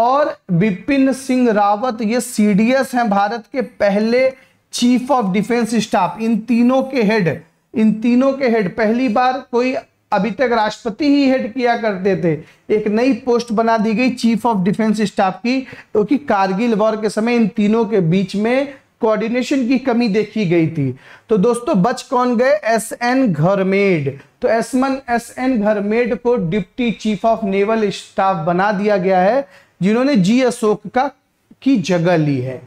और बिपिन सिंह रावत ये सीडीएस हैं भारत के पहले चीफ ऑफ डिफेंस स्टाफ इन तीनों के हेड इन तीनों के हेड पहली बार कोई अभी तक राष्ट्रपति ही हेड किया करते थे एक नई पोस्ट बना दी गई चीफ ऑफ डिफेंस स्टाफ की क्योंकि तो कारगिल वॉर के समय इन तीनों के बीच में कोऑर्डिनेशन की कमी देखी गई थी तो दोस्तों बच कौन गए एस एन घरमेड तो एसमन एस एन घरमेड को deputy chief of naval staff बना दिया गया है जिन्होंने जी अशोक का की जगह ली है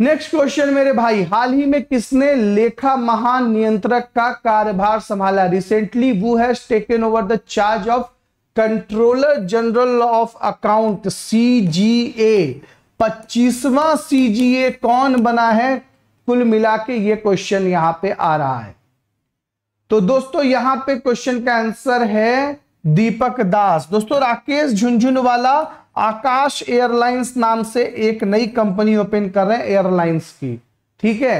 नेक्स्ट क्वेश्चन मेरे भाई हाल ही में किसने लेखा महानियंत्रक का कार्यभार संभाला रिसेंटली वो has taken over the charge of controller general of account C G A पच्चीसवा सी जी ए कौन बना है कुल मिला के ये क्वेश्चन यहां पे आ रहा है तो दोस्तों यहां पे क्वेश्चन का आंसर है दीपक दास दोस्तों राकेश झुंझुनवाला आकाश एयरलाइंस नाम से एक नई कंपनी ओपन कर रहे हैं एयरलाइंस की ठीक है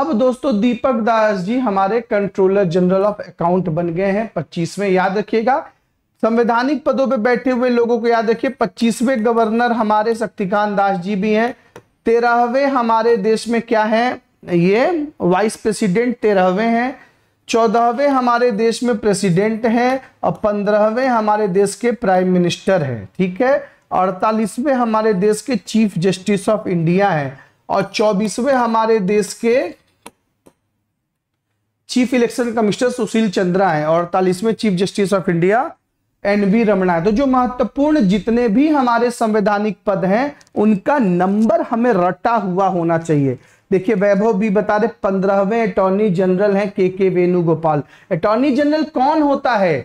अब दोस्तों दीपक दास जी हमारे कंट्रोलर जनरल ऑफ अकाउंट बन गए हैं पच्चीसवें याद रखिएगा संवैधानिक पदों पे बैठे हुए लोगों को याद रखिए पच्चीसवें गवर्नर हमारे शक्तिकांत दास जी भी हैं तेरहवे हमारे देश में क्या है ये वाइस प्रेसिडेंट तेरहवे हैं चौदहवें हमारे देश में प्रेसिडेंट हैं और पंद्रहवें हमारे देश के प्राइम मिनिस्टर हैं ठीक है अड़तालीसवें हमारे देश के चीफ जस्टिस ऑफ इंडिया है और चौबीसवें हमारे देश के chief election commissioner Sushil Chandra है और अड़तालीसवें chief justice of India N V Ramana है तो जो महत्वपूर्ण जितने भी हमारे संवैधानिक पद हैं उनका नंबर हमें रटा हुआ होना चाहिए देखिए वैभव भी बता रहे पंद्रहवें अटॉर्नी जनरल हैं के के वेणुगोपाल अटॉर्नी जनरल कौन होता है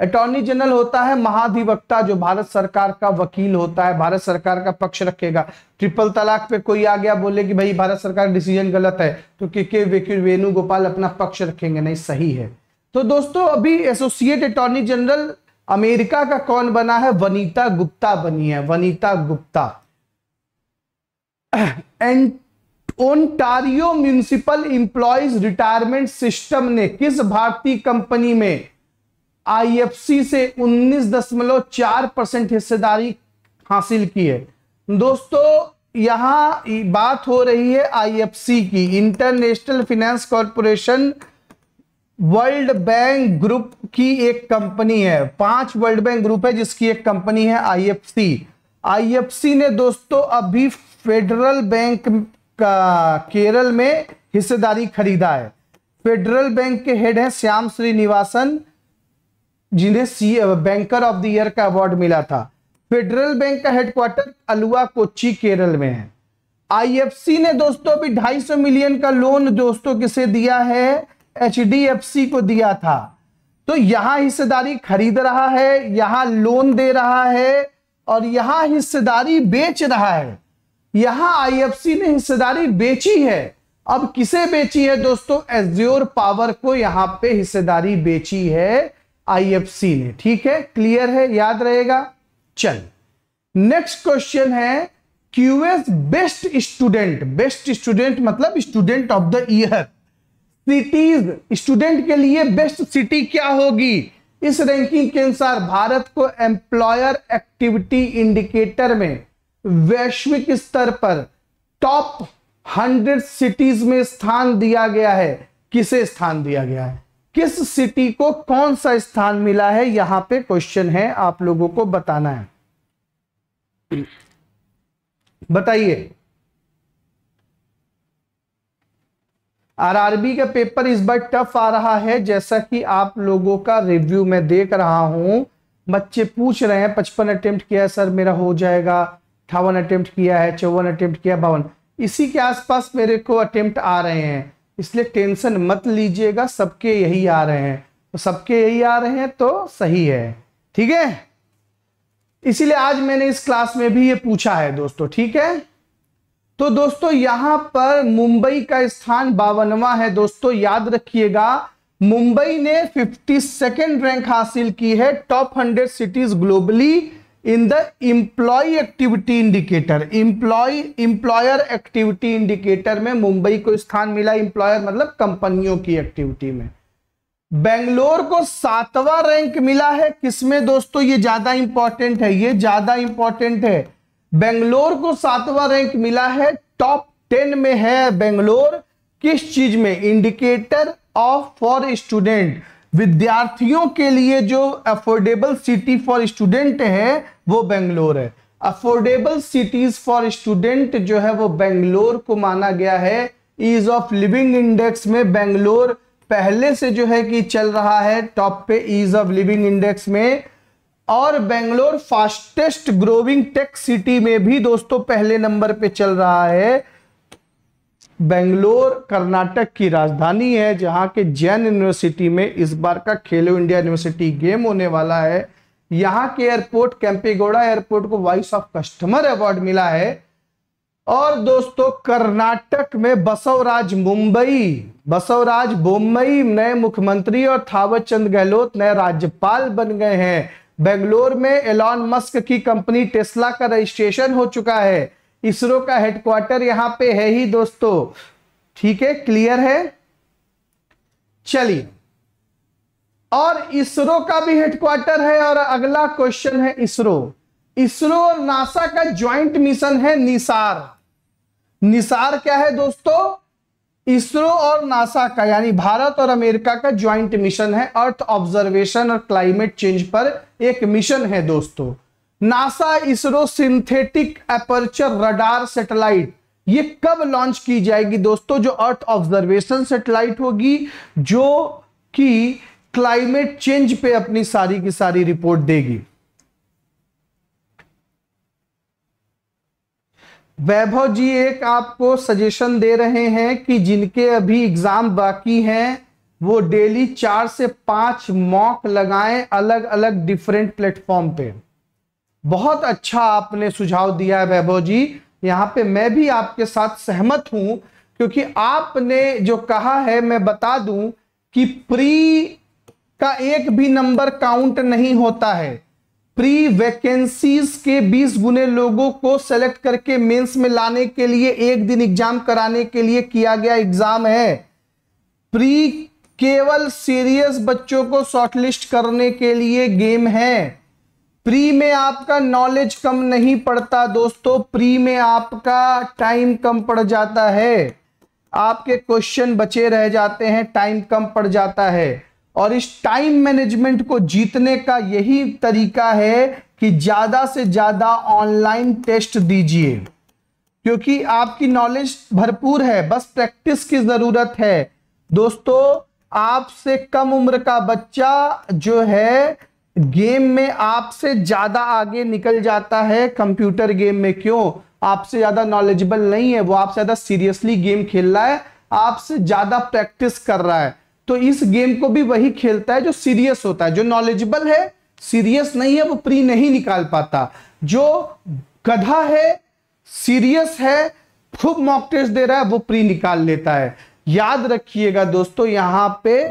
अटॉर्नी जनरल होता है महाधिवक्ता जो भारत सरकार का वकील होता है भारत सरकार का पक्ष रखेगा ट्रिपल तलाक पे कोई आ गया बोले कि भाई भारत सरकार डिसीजन गलत है तो के के वेणुगोपाल अपना पक्ष रखेंगे नहीं सही है तो दोस्तों अभी एसोसिएट अटॉर्नी जनरल अमेरिका का कौन बना है वनीता गुप्ता बनी है Vanita Gupta and Ontario municipal employees retirement system ने किस भारतीय कंपनी में आईएफसी से 19.4 परसेंट हिस्सेदारी हासिल की है दोस्तों यहां बात हो रही है आईएफसी की international finance corporation world bank group की एक कंपनी है पांच वर्ल्ड बैंक ग्रुप है जिसकी एक कंपनी है आईएफसी आईएफसी ने दोस्तों अभी फेडरल बैंक का केरल में हिस्सेदारी खरीदा है फेडरल बैंक के हेड हैं श्याम श्रीनिवासन जिन्हें C banker of the year का अवार्ड मिला था फेडरल बैंक का हेडक्वार्टर अलुआ कोची केरल में है आईएफसी ने दोस्तों अभी ढाई मिलियन का लोन दोस्तों किसे दिया है एचडीएफसी को दिया था तो यहां हिस्सेदारी खरीद रहा है यहां लोन दे रहा है और यहां हिस्सेदारी बेच रहा है यहां आईएफसी ने हिस्सेदारी बेची है अब किसे बेची है दोस्तों एज्योर पावर को यहां पे हिस्सेदारी बेची है आईएफसी ने ठीक है क्लियर है याद रहेगा चल नेक्स्ट क्वेश्चन है QS best student best student मतलब student of the year cities student के लिए बेस्ट सिटी क्या होगी इस रैंकिंग के अनुसार भारत को एम्प्लॉयर एक्टिविटी इंडिकेटर में वैश्विक स्तर पर टॉप हंड्रेड सिटीज में स्थान दिया गया है किसे स्थान दिया गया है किस सिटी को कौन सा स्थान मिला है यहां पे क्वेश्चन है आप लोगों को बताना है बताइए आरआरबी का पेपर इस बार टफ आ रहा है जैसा कि आप लोगों का रिव्यू में देख रहा हूं बच्चे पूछ रहे हैं पचपन अटेम्प्ट किया है सर मेरा हो जाएगा अठावन अटेम्प्ट किया है चौवन अटेम्प्ट किया बावन इसी के आसपास मेरे को अटेम्प्ट आ रहे हैं इसलिए टेंशन मत लीजिएगा सबके यही आ रहे हैं तो सबके यही आ रहे हैं तो सही है ठीक है इसीलिए आज मैंने इस क्लास में भी ये पूछा है दोस्तों ठीक है तो दोस्तों यहां पर मुंबई का स्थान बावनवा है दोस्तों याद रखिएगा मुंबई ने फिफ्टी सेकेंड रैंक हासिल की है top hundred cities globally in the employee activity indicator employee employer activity indicator में मुंबई को स्थान मिला employer मतलब कंपनियों की एक्टिविटी में बेंगलोर को सातवां रैंक मिला है किसमें दोस्तों ये ज्यादा इंपॉर्टेंट है ये ज्यादा इंपॉर्टेंट है बेंगलोर को सातवां रैंक मिला है टॉप टेन में है बेंगलोर किस चीज में इंडिकेटर ऑफ फॉर स्टूडेंट विद्यार्थियों के लिए जो अफोर्डेबल सिटी फॉर स्टूडेंट है वो बेंगलोर है अफोर्डेबल सिटीज फॉर स्टूडेंट जो है वो बेंगलोर को माना गया है ईज ऑफ लिविंग इंडेक्स में बेंगलोर पहले से जो है कि चल रहा है टॉप पे ईज ऑफ लिविंग इंडेक्स में और Bangalore fastest growing tech city में भी दोस्तों पहले नंबर पे चल रहा है बेंगलोर कर्नाटक की राजधानी है जहां के जैन यूनिवर्सिटी में इस बार का खेलो इंडिया यूनिवर्सिटी गेम होने वाला है यहाँ के एयरपोर्ट कैंपेगौड़ा एयरपोर्ट को वॉइस ऑफ कस्टमर अवार्ड मिला है और दोस्तों कर्नाटक में बसवराज मुंबई बसवराज बोम्बई नए मुख्यमंत्री और थावर चंद गहलोत नए राज्यपाल बन गए हैं बेंगलोर में एलॉन मस्क की कंपनी टेस्ला का रजिस्ट्रेशन हो चुका है इसरो का हेडक्वार्टर यहां पे है ही दोस्तों ठीक है क्लियर है चलिए और इसरो का भी हेडक्वार्टर है और अगला क्वेश्चन है इसरो इसरो और नासा का ज्वाइंट मिशन है निसार निसार क्या है दोस्तों इसरो और नासा का यानी भारत और अमेरिका का ज्वाइंट मिशन है अर्थ ऑब्जर्वेशन और क्लाइमेट चेंज पर एक मिशन है दोस्तों NASA ISRO synthetic aperture radar satellite ये कब लॉन्च की जाएगी दोस्तों जो अर्थ ऑब्जर्वेशन सैटेलाइट होगी जो कि क्लाइमेट चेंज पे अपनी सारी की सारी रिपोर्ट देगी वैभव जी एक आपको सजेशन दे रहे हैं कि जिनके अभी एग्जाम बाकी हैं वो डेली चार से पांच मॉक लगाएं अलग अलग डिफरेंट प्लेटफॉर्म पे बहुत अच्छा आपने सुझाव दिया है वैभव जी यहाँ पे मैं भी आपके साथ सहमत हूं क्योंकि आपने जो कहा है मैं बता दूं कि प्री का एक भी नंबर काउंट नहीं होता है प्री वैकेंसीज के 20 गुने लोगों को सेलेक्ट करके मेंस में लाने के लिए एक दिन एग्जाम कराने के लिए किया गया एग्जाम है प्री केवल सीरियस बच्चों को शॉर्टलिस्ट करने के लिए गेम है प्री में आपका नॉलेज कम नहीं पड़ता दोस्तों प्री में आपका टाइम कम पड़ जाता है आपके क्वेश्चन बचे रह जाते हैं टाइम कम पड़ जाता है और इस टाइम मैनेजमेंट को जीतने का यही तरीका है कि ज़्यादा से ज़्यादा ऑनलाइन टेस्ट दीजिए क्योंकि आपकी नॉलेज भरपूर है बस प्रैक्टिस की ज़रूरत है दोस्तों आपसे कम उम्र का बच्चा जो है गेम में आपसे ज्यादा आगे निकल जाता है कंप्यूटर गेम में क्यों आपसे ज्यादा नॉलेजेबल नहीं है वो आपसे ज्यादा सीरियसली गेम खेल रहा है आपसे ज्यादा प्रैक्टिस कर रहा है तो इस गेम को भी वही खेलता है जो सीरियस होता है जो नॉलेजेबल है सीरियस नहीं है वो प्री नहीं निकाल पाता जो गधा है सीरियस है खूब मॉक टेस्ट दे रहा है वो प्री निकाल लेता है याद रखिएगा दोस्तों यहाँ पे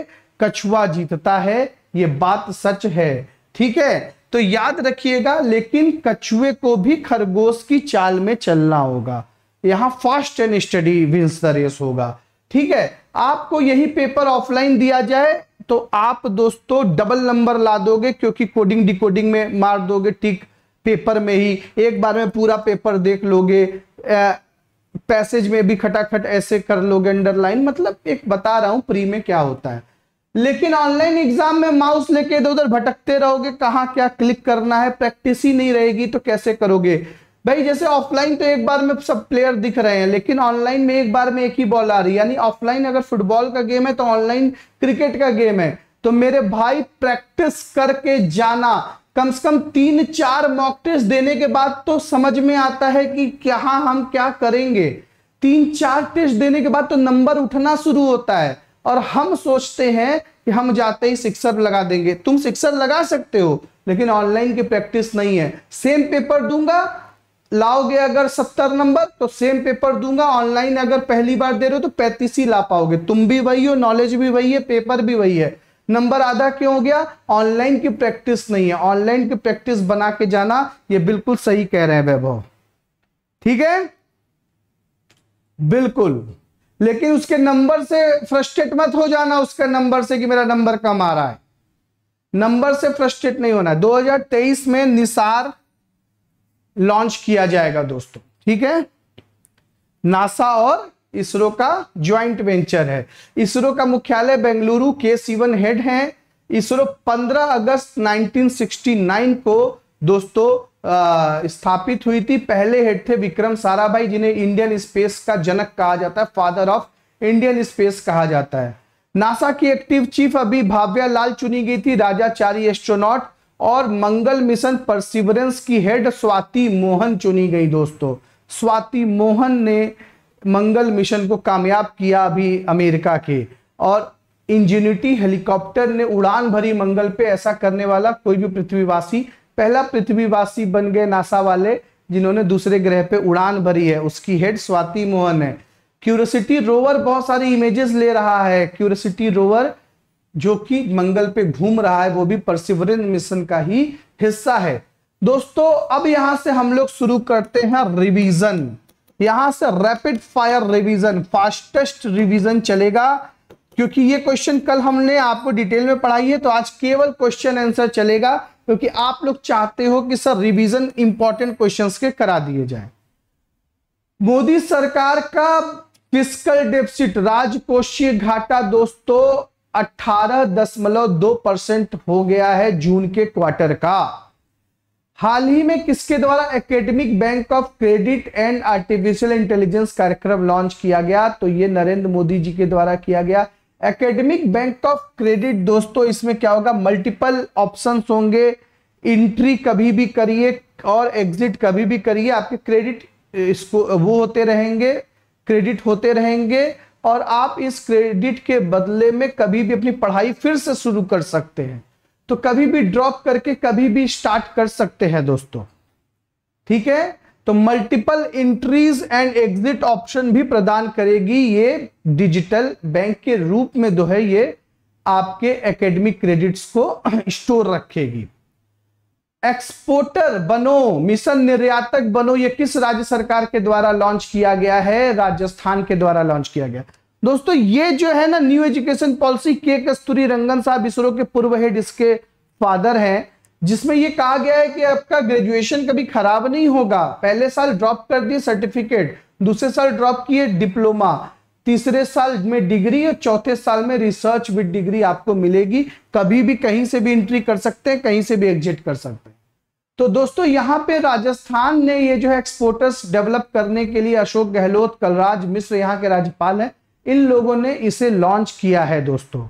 कछुआ जीतता है ये बात सच है ठीक है तो याद रखिएगा लेकिन कछुए को भी खरगोश की चाल में चलना होगा यहां fast and study wins the race होगा ठीक है आपको यही पेपर ऑफलाइन दिया जाए तो आप दोस्तों डबल नंबर ला दोगे क्योंकि कोडिंग डिकोडिंग में मार दोगे ठीक पेपर में ही एक बार में पूरा पेपर देख लोगे पैसेज में भी खटाखट ऐसे कर लोगे अंडरलाइन मतलब एक बता रहा हूं प्री में क्या होता है लेकिन ऑनलाइन एग्जाम में माउस लेके इधर उधर भटकते रहोगे कहा क्या क्लिक करना है प्रैक्टिस ही नहीं रहेगी तो कैसे करोगे भाई जैसे ऑफलाइन तो एक बार में सब प्लेयर दिख रहे हैं लेकिन ऑनलाइन में एक बार में एक ही बॉल आ रही है यानी ऑफलाइन अगर फुटबॉल का गेम है तो ऑनलाइन क्रिकेट का गेम है तो मेरे भाई प्रैक्टिस करके जाना कम से कम तीन चार मॉक टेस्ट देने के बाद तो समझ में आता है कि क्या हम क्या करेंगे तीन चार टेस्ट देने के बाद तो नंबर उठना शुरू होता है और हम सोचते हैं कि हम जाते ही सिक्सर लगा देंगे तुम सिक्सर लगा सकते हो लेकिन ऑनलाइन की प्रैक्टिस नहीं है सेम पेपर दूंगा लाओगे अगर सत्तर नंबर तो सेम पेपर दूंगा ऑनलाइन अगर पहली बार दे रहे हो तो पैंतीस ही ला पाओगे तुम भी वही हो नॉलेज भी वही है पेपर भी वही है नंबर आधा क्यों हो गया ऑनलाइन की प्रैक्टिस नहीं है ऑनलाइन की प्रैक्टिस बना के जाना ये बिल्कुल सही कह रहे हैं वैभव ठीक है बिल्कुल लेकिन उसके नंबर से फ्रस्ट्रेट मत हो जाना उसके नंबर से कि मेरा नंबर कम आ रहा है नंबर से फ्रस्ट्रेट नहीं होना तेईस में निसार लॉन्च किया जाएगा दोस्तों ठीक है नासा और इसरो का ज्वाइंट वेंचर है इसरो का मुख्यालय बेंगलुरु के सीवन हेड है इसरो 15 अगस्त 1969 को दोस्तों स्थापित हुई थी पहले हेड थे विक्रम साराभाई जिन्हें इंडियन स्पेस का जनक कहा जाता है फादर ऑफ इंडियन स्पेस कहा जाता है नासा की एक्टिव चीफ अभी भाव्या लाल चुनी गई थी राजाचारी एस्ट्रोनॉट और मंगल मिशन परसिवरेंस की हेड स्वाति मोहन चुनी गई दोस्तों स्वाति मोहन ने मंगल मिशन को कामयाब किया अभी अमेरिका के और इंजीनिटी हेलीकॉप्टर ने उड़ान भरी मंगल पे ऐसा करने वाला कोई भी पृथ्वीवासी पहला पृथ्वीवासी बन गए नासा वाले जिन्होंने दूसरे ग्रह पे उड़ान भरी है उसकी हेड स्वाति मोहन है क्यूरोसिटी रोवर बहुत सारी इमेजेस ले रहा है क्यूरोसिटी रोवर जो कि मंगल पे घूम रहा है वो भी परसिवरेंस मिशन का ही हिस्सा है दोस्तों अब यहां से हम लोग शुरू करते हैं रिवीजन यहां से rapid fire revision fastest revision चलेगा क्योंकि ये क्वेश्चन कल हमने आपको डिटेल में पढ़ाई है तो आज केवल क्वेश्चन आंसर चलेगा क्योंकि आप लोग चाहते हो कि सर रिवीजन इंपॉर्टेंट क्वेश्चंस के करा दिए जाए मोदी सरकार का फिस्कल डेफिसिट राजकोषीय घाटा दोस्तों अठारह दशमलव दो परसेंट हो गया है जून के क्वार्टर का हाल ही में किसके द्वारा academic bank of credit and artificial intelligence कार्यक्रम लॉन्च किया गया तो ये नरेंद्र मोदी जी के द्वारा किया गया एकेडमिक बैंक ऑफ क्रेडिट दोस्तों इसमें क्या होगा मल्टीपल ऑप्शन होंगे इंट्री कभी भी करिए और एग्जिट कभी भी करिए आपके क्रेडिट वो होते रहेंगे क्रेडिट होते रहेंगे और आप इस क्रेडिट के बदले में कभी भी अपनी पढ़ाई फिर से शुरू कर सकते हैं तो कभी भी ड्रॉप करके कभी भी स्टार्ट कर सकते हैं दोस्तों ठीक है तो multiple entries and exit option भी प्रदान करेगी ये डिजिटल बैंक के रूप में जो है ये आपके एकेडमिक क्रेडिट्स को स्टोर रखेगी एक्सपोर्टर बनो मिशन निर्यातक बनो ये किस राज्य सरकार के द्वारा लॉन्च किया गया है राजस्थान के द्वारा लॉन्च किया गया दोस्तों ये जो है ना न्यू एजुकेशन पॉलिसी के कस्तूरी रंगन साहब इसरो के पूर्व हेड इसके फादर हैं जिसमें यह कहा गया है कि आपका ग्रेजुएशन कभी खराब नहीं होगा पहले साल ड्रॉप कर दिए सर्टिफिकेट दूसरे साल ड्रॉप किए डिप्लोमा तीसरे साल में डिग्री और चौथे साल में रिसर्च विद डिग्री आपको मिलेगी कभी भी कहीं से भी एंट्री कर सकते हैं कहीं से भी एग्जिट कर सकते हैं तो दोस्तों यहाँ पे राजस्थान ने ये जो है एक्सपोर्टर्स डेवलप करने के लिए अशोक गहलोत कलराज मिश्र यहाँ के राज्यपाल हैं इन लोगों ने इसे लॉन्च किया है दोस्तों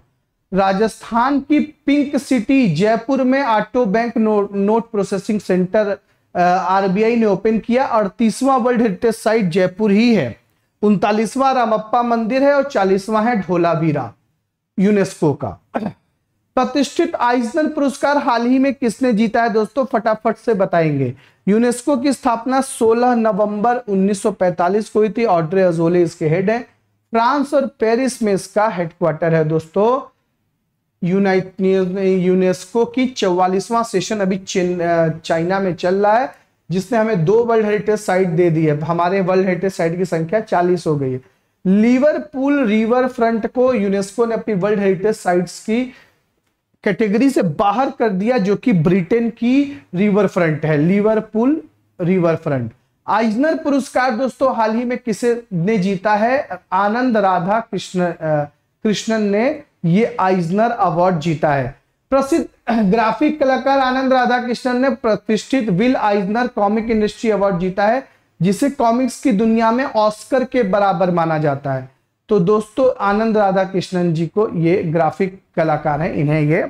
राजस्थान की पिंक सिटी जयपुर में auto bank no, note processing centre RBI ने ओपन किया अड़तीसवां वर्ल्ड हेरिटेज साइट जयपुर ही है उनतालीसवां रामप्पा मंदिर है और चालीसवां है ढोलावीरा यूनेस्को का प्रतिष्ठित आइजनर पुरस्कार हाल ही में किसने जीता है दोस्तों फटाफट से बताएंगे यूनेस्को की स्थापना 16 नवंबर 1945 को हुई थी ऑड्रे अजोले इसके हेड है फ्रांस और पेरिस में इसका हेडक्वार्टर है दोस्तों यूनेस्को की चौवालीसवां सेशन अभी चाइना में चल रहा है जिसने हमें दो वर्ल्ड हेरिटेज साइट दे दी है हमारे वर्ल्ड हेरिटेज साइट की संख्या चालीस हो गई है लीवरपूल रिवर फ्रंट को यूनेस्को ने अपनी वर्ल्ड हेरिटेज साइट्स की कैटेगरी से बाहर कर दिया जो कि ब्रिटेन की रिवर फ्रंट है लीवरपूल रिवर फ्रंट आइजनर पुरस्कार दोस्तों हाल ही में किसे ने जीता है आनंद राधा कृष्ण कृष्णन ने ये आइजनर अवार्ड जीता है प्रसिद्ध ग्राफिक कलाकार आनंद राधाकृष्णन ने प्रतिष्ठित Will Eisner comic industry award जीता है जिसे कॉमिक्स की दुनिया में ऑस्कर के बराबर माना जाता है तो दोस्तों आनंद राधाकृष्णन जी को ये ग्राफिक कलाकार है इन्हें ये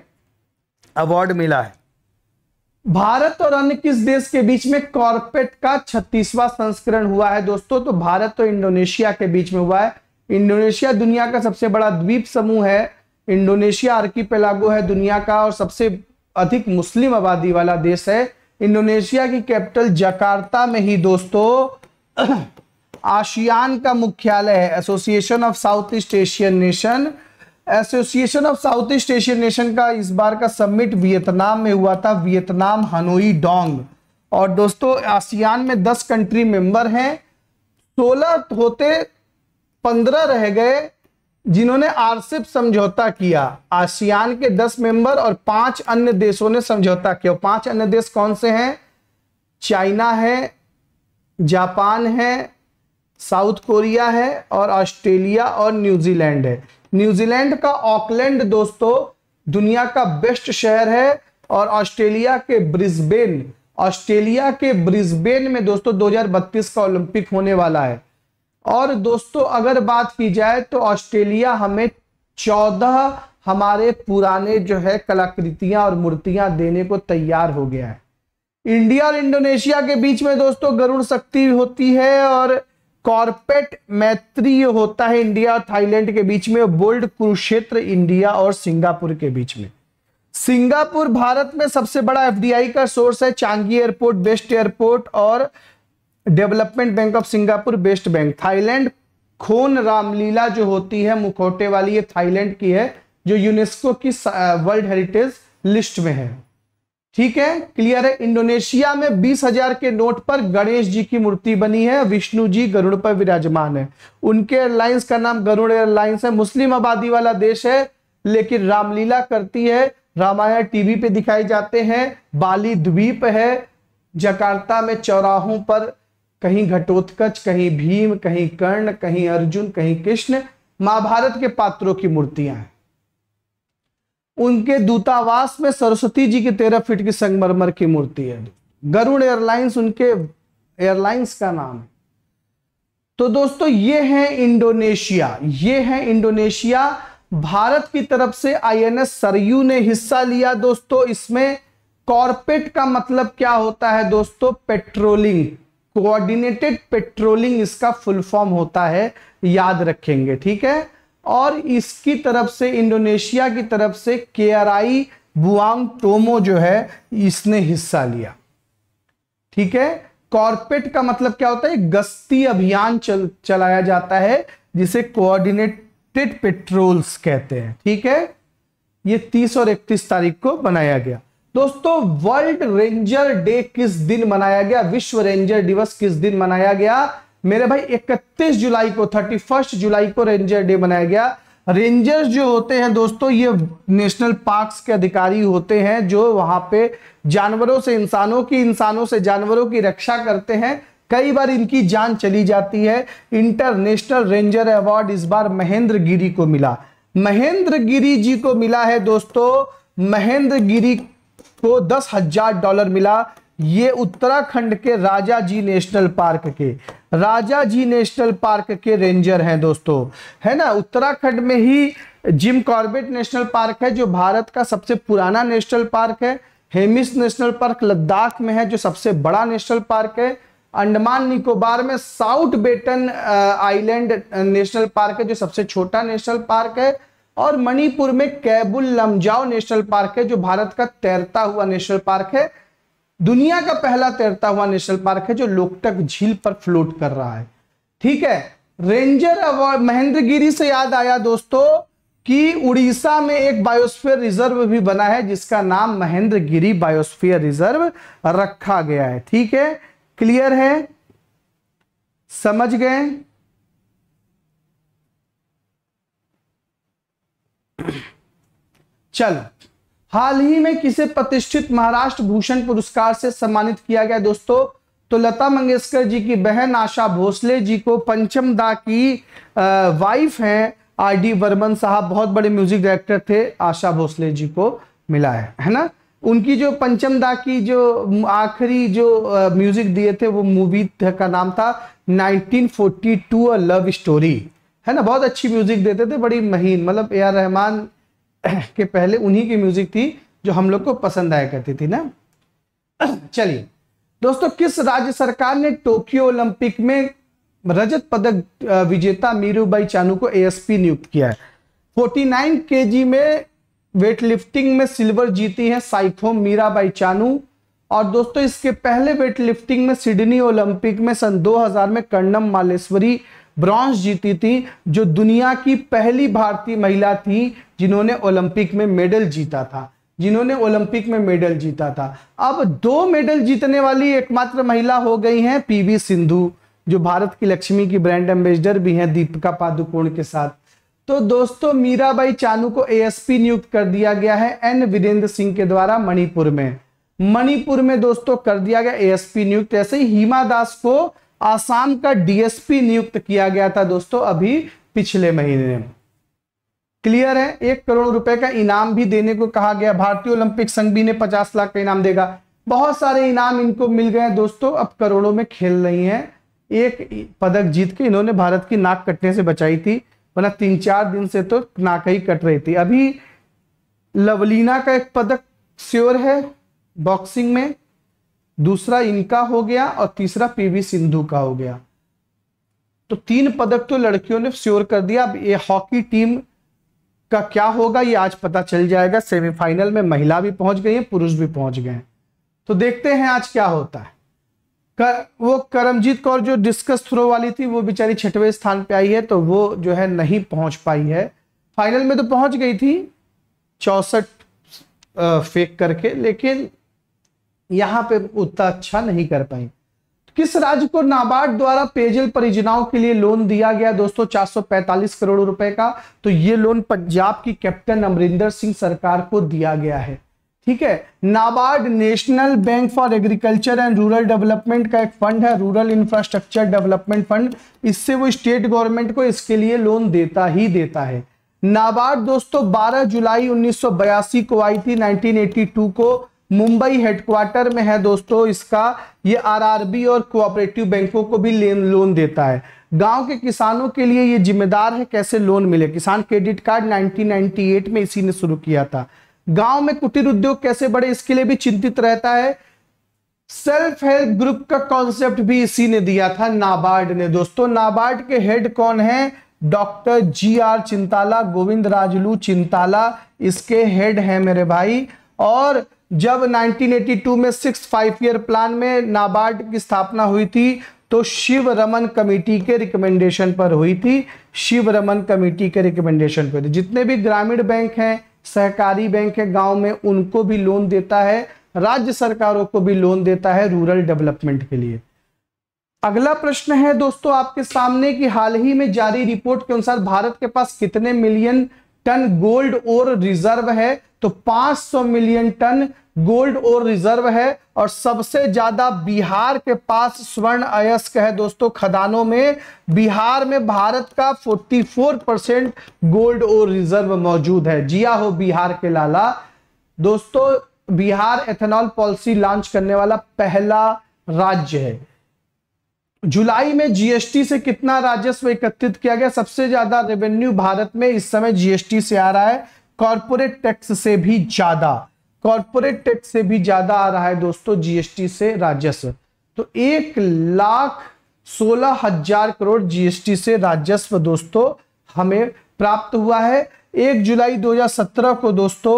अवार्ड मिला है भारत और अन्य किस देश के बीच में कॉर्पेट का छत्तीसवां संस्करण हुआ है दोस्तों तो भारत और इंडोनेशिया के बीच में हुआ है इंडोनेशिया दुनिया का सबसे बड़ा द्वीप समूह है इंडोनेशिया आर्कीपेलागो है दुनिया का और सबसे अधिक मुस्लिम आबादी वाला देश है इंडोनेशिया की कैपिटल जकार्ता में ही दोस्तों आशियान का मुख्यालय है association of South East Asian nation association of South East Asian nation का इस बार का समिट वियतनाम में हुआ था वियतनाम हनोई डोंग और दोस्तों आसियान में दस कंट्री मेंबर हैं सोलह होते पंद्रह रह गए जिन्होंने आरसिप समझौता किया आसियान के दस मेंबर और पांच अन्य देशों ने समझौता किया पांच अन्य देश कौन से हैं चाइना है जापान है साउथ कोरिया है और ऑस्ट्रेलिया और न्यूजीलैंड है न्यूजीलैंड का ऑकलैंड दोस्तों दुनिया का बेस्ट शहर है और ऑस्ट्रेलिया के ब्रिस्बेन ऑस्ट्रेलिया के ब्रिस्बेन में दोस्तों 2032 का ओलंपिक होने वाला है और दोस्तों अगर बात की जाए तो ऑस्ट्रेलिया हमें चौदह हमारे पुराने जो है कलाकृतियां और मूर्तियां देने को तैयार हो गया है इंडिया और इंडोनेशिया के बीच में दोस्तों गरुण शक्ति होती है और कॉर्पेट मैत्री होता है इंडिया और थाईलैंड के बीच में बोल्ड कुरुक्षेत्र इंडिया और सिंगापुर के बीच में सिंगापुर भारत में सबसे बड़ा एफडीआई का सोर्स है चांगी एयरपोर्ट बेस्ट एयरपोर्ट और development bank of Singapore best bank Thailand Khon Ramlila जो होती है मुखोटे वाली ये थाईलैंड की है जो यूनेस्को की वर्ल्ड हेरिटेज लिस्ट में है ठीक है क्लियर है इंडोनेशिया में बीस हजार के नोट पर गणेश जी की मूर्ति बनी है विष्णु जी गरुड़ पर विराजमान है उनके एयरलाइंस का नाम गरुड़ एयरलाइंस है मुस्लिम आबादी वाला देश है लेकिन रामलीला करती है रामायण टीवी पे दिखाए जाते हैं बाली द्वीप है जकार्ता में चौराहों पर कहीं घटोत्कच कहीं भीम कहीं कर्ण कहीं अर्जुन कहीं कृष्ण महाभारत के पात्रों की मूर्तियां हैं उनके दूतावास में सरस्वती जी की तेरह फीट की संगमरमर की मूर्ति है गरुड़ एयरलाइंस उनके एयरलाइंस का नाम है तो दोस्तों ये है इंडोनेशिया ये है इंडोनेशिया भारत की तरफ से आईएनएस सरयू ने हिस्सा लिया दोस्तों इसमें कॉर्पेट का मतलब क्या होता है दोस्तों पेट्रोलिंग कोऑर्डिनेटेड पेट्रोलिंग इसका फुल फॉर्म होता है याद रखेंगे ठीक है और इसकी तरफ से इंडोनेशिया की तरफ से के आर आई बुआंग टोमो जो है इसने हिस्सा लिया ठीक है कॉर्पेट का मतलब क्या होता है गश्ती अभियान चल चलाया जाता है जिसे कोऑर्डिनेटेड पेट्रोल्स कहते हैं ठीक है ये 30 और 31 तारीख को बनाया गया दोस्तों वर्ल्ड रेंजर डे किस दिन मनाया गया विश्व रेंजर दिवस किस दिन मनाया गया मेरे भाई 31 जुलाई को 31 जुलाई को रेंजर डे मनाया गया रेंजर्स जो होते हैं दोस्तों ये नेशनल पार्क्स के अधिकारी होते हैं जो वहां पे जानवरों से इंसानों की इंसानों से जानवरों की रक्षा करते हैं कई बार इनकी जान चली जाती है इंटरनेशनल रेंजर अवार्ड इस बार महेंद्र गिरी को मिला महेंद्र गिरी जी को मिला है दोस्तों महेंद्र गिरी को दस हजार डॉलर मिला ये उत्तराखंड के राजा जी नेशनल पार्क के राजा जी नेशनल पार्क के रेंजर हैं दोस्तों है ना उत्तराखंड में ही जिम कॉर्बेट नेशनल पार्क है जो भारत का सबसे पुराना नेशनल पार्क है हेमिस नेशनल पार्क लद्दाख में है जो सबसे बड़ा नेशनल पार्क है अंडमान निकोबार में South Button island national park है जो सबसे छोटा नेशनल पार्क है और मणिपुर में कैबुल लमजाओ नेशनल पार्क है जो भारत का तैरता हुआ नेशनल पार्क है दुनिया का पहला तैरता हुआ नेशनल पार्क है जो लोकटक झील पर फ्लोट कर रहा है ठीक है रेंजर अवार्ड महेंद्र गिरी से याद आया दोस्तों कि उड़ीसा में एक बायोस्फीयर रिजर्व भी बना है जिसका नाम महेंद्र गिरी बायोस्फीयर रिजर्व रखा गया है ठीक है क्लियर है समझ गए चलो हाल ही में किसे प्रतिष्ठित महाराष्ट्र भूषण पुरस्कार से सम्मानित किया गया दोस्तों तो लता मंगेशकर जी की बहन आशा भोसले जी को पंचम दा की वाइफ हैं आर डी वर्मन साहब बहुत बड़े म्यूजिक डायरेक्टर थे आशा भोसले जी को मिला है है ना उनकी जो पंचम दा की जो आखिरी जो म्यूजिक दिए थे वो मूवी का नाम था 1942 अ लव स्टोरी है ना बहुत अच्छी म्यूजिक देते थे बड़ी महीन मतलब ए आर रहमान के पहले उन्हीं की म्यूजिक थी जो हम लोग को पसंद आया करती थी ना चलिए दोस्तों किस राज्य सरकार ने टोक्यो ओलंपिक में रजत पदक विजेता मीरूबाई चानू को एएसपी नियुक्त किया है 49 केजी में वेट लिफ्टिंग में सिल्वर जीती है साइखो मीराबाई चानू और दोस्तों इसके पहले वेट लिफ्टिंग में सिडनी ओलंपिक में सन 2000 में कर्णम मालेश्वरी ब्रॉन्ज जीती थी जो दुनिया की पहली भारतीय महिला थी जिन्होंने ओलंपिक में मेडल जीता था जिन्होंने ओलंपिक में मेडल जीता था अब दो मेडल जीतने वाली एकमात्र महिला हो गई हैं पीवी सिंधु जो भारत की लक्ष्मी की ब्रांड एम्बेसडर भी हैं दीपिका पादुकोण के साथ तो दोस्तों मीराबाई चानू को एएसपी नियुक्त कर दिया गया है एन वीरेंद्र सिंह के द्वारा मणिपुर में मणिपुर में दोस्तों कर दिया गया एएसपी नियुक्त ऐसे ही हीमा दास को आसाम का डीएसपी नियुक्त किया गया था दोस्तों अभी पिछले महीने क्लियर है एक करोड़ रुपए का इनाम भी देने को कहा गया भारतीय ओलंपिक संघ भी ने पचास लाख का इनाम देगा बहुत सारे इनाम इनको मिल गए दोस्तों अब करोड़ों में खेल रही है एक पदक जीत के इन्होंने भारत की नाक कटने से बचाई थी वरना तीन चार दिन से तो नाक ही कट रही थी अभी लवलीना का एक पदक श्योर है बॉक्सिंग में दूसरा इनका हो गया और तीसरा पीवी सिंधु का हो गया तो तीन पदक तो लड़कियों ने श्योर कर दिया अब ये हॉकी टीम का क्या होगा ये आज पता चल जाएगा सेमीफाइनल में महिला भी पहुंच गई है पुरुष भी पहुंच गए तो देखते हैं आज क्या होता है कर, वो करमजीत कौर जो डिस्कस थ्रो वाली थी वो बेचारी छठवें स्थान पे आई है तो वो जो है नहीं पहुंच पाई है फाइनल में तो पहुंच गई थी चौसठ फेंक करके लेकिन यहाँ पे उतना अच्छा नहीं कर पाई किस राज्य को नाबार्ड द्वारा पेयजल परियोजनाओं के लिए लोन दिया गया दोस्तों 445 करोड़ रुपए का तो ये लोन पंजाब की कैप्टन अमरिंदर सिंह सरकार को दिया गया है ठीक है NABARD national bank for agriculture and rural development का एक फंड है रूरल इंफ्रास्ट्रक्चर डेवलपमेंट फंड इससे वो स्टेट गवर्नमेंट को इसके लिए लोन देता ही देता है नाबार्ड दोस्तों 12 जुलाई 1982 को आई थी 1982 को मुंबई हेडक्वार्टर में है दोस्तों इसका ये आरआरबी और कोऑपरेटिव बैंकों को भी लोन देता है गांव के किसानों के लिए ये जिम्मेदार है कैसे लोन मिले किसान क्रेडिट कार्ड 1998 में इसी ने शुरू किया था गांव में कुटीर उद्योग कैसे बढ़े इसके लिए भी चिंतित रहता है सेल्फ हेल्प ग्रुप का कॉन्सेप्ट भी इसी ने दिया था नाबार्ड ने दोस्तों नाबार्ड के हेड कौन है doctor G R Chintala Govind Rajalu Chintala इसके हेड है मेरे भाई और जब 1982 में सिक्स फाइव ईयर प्लान में नाबार्ड की स्थापना हुई थी तो शिव रमन कमेटी के रिकमेंडेशन पर हुई थी शिव रमन कमेटी के रिकमेंडेशन पर जितने भी ग्रामीण बैंक हैं सहकारी बैंक है गांव में उनको भी लोन देता है राज्य सरकारों को भी लोन देता है रूरल डेवलपमेंट के लिए अगला प्रश्न है दोस्तों आपके सामने कि हाल ही में जारी रिपोर्ट के अनुसार भारत के पास कितने मिलियन टन गोल्ड और रिजर्व है तो 500 मिलियन टन गोल्ड और रिजर्व है और सबसे ज्यादा बिहार के पास स्वर्ण अयस्क है दोस्तों खदानों में बिहार में भारत का 44 परसेंट गोल्ड और रिजर्व मौजूद है जिया हो बिहार के लाला दोस्तों बिहार एथेनॉल पॉलिसी लॉन्च करने वाला पहला राज्य है जुलाई में जीएसटी से कितना राजस्व एकत्रित किया गया सबसे ज्यादा रेवेन्यू भारत में इस समय जीएसटी से आ रहा है कॉरपोरेट टैक्स से भी ज्यादा कॉरपोरेट टैक्स से भी ज्यादा आ रहा है दोस्तों जीएसटी से राजस्व तो एक लाख सोलह हजार करोड़ जीएसटी से राजस्व दोस्तों हमें प्राप्त हुआ है एक जुलाई 2017 को दोस्तों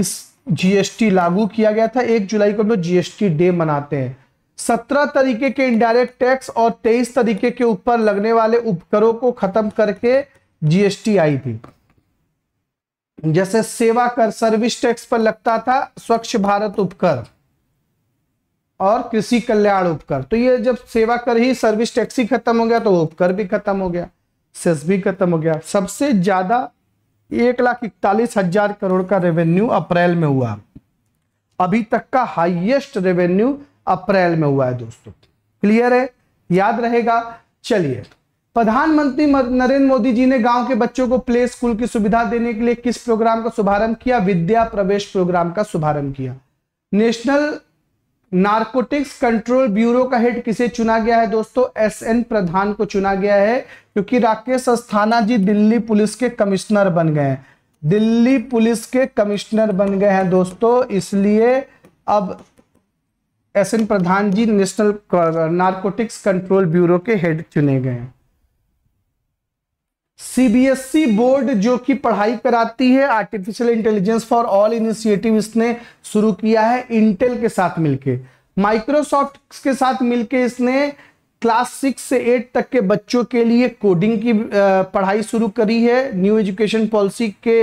इस जीएसटी लागू किया गया था एक जुलाई को हम लोग जीएसटी डे मनाते हैं सत्रह तरीके के इनडायरेक्ट टैक्स और तेईस तरीके के ऊपर लगने वाले उपकरों को खत्म करके जीएसटी आई थी जैसे सेवा कर सर्विस टैक्स पर लगता था स्वच्छ भारत उपकर और कृषि कल्याण उपकर तो ये जब सेवा कर ही सर्विस टैक्स ही खत्म हो गया तो उपकर भी खत्म हो गया सेस भी खत्म हो गया सबसे ज्यादा एक लाख इकतालीस हजार करोड़ का रेवेन्यू अप्रैल में हुआ अभी तक का हाईएस्ट रेवेन्यू अप्रैल में हुआ है दोस्तों क्लियर है याद रहेगा चलिए प्रधानमंत्री नरेंद्र मोदी जी ने गांव के बच्चों को प्ले स्कूल की सुविधा देने के लिए किस प्रोग्राम का शुभारंभ किया विद्या प्रवेश प्रोग्राम का शुभारंभ किया नेशनल नार्कोटिक्स कंट्रोल ब्यूरो का हेड किसे चुना गया है दोस्तों एस एन प्रधान को चुना गया है क्योंकि राकेश अस्थाना जी दिल्ली पुलिस के कमिश्नर बन गए हैं दिल्ली पुलिस के कमिश्नर बन गए हैं दोस्तों इसलिए अब S N Pradhan ji national narcotics control bureau के हेड चुने गए सीबीएसई e बोर्ड जो कि पढ़ाई कराती है artificial intelligence for all initiative इसने शुरू किया है इंटेल के साथ मिलके माइक्रोसॉफ्ट के साथ मिलके इसने क्लास सिक्स से एट तक के बच्चों के लिए कोडिंग की पढ़ाई शुरू करी है न्यू एजुकेशन पॉलिसी के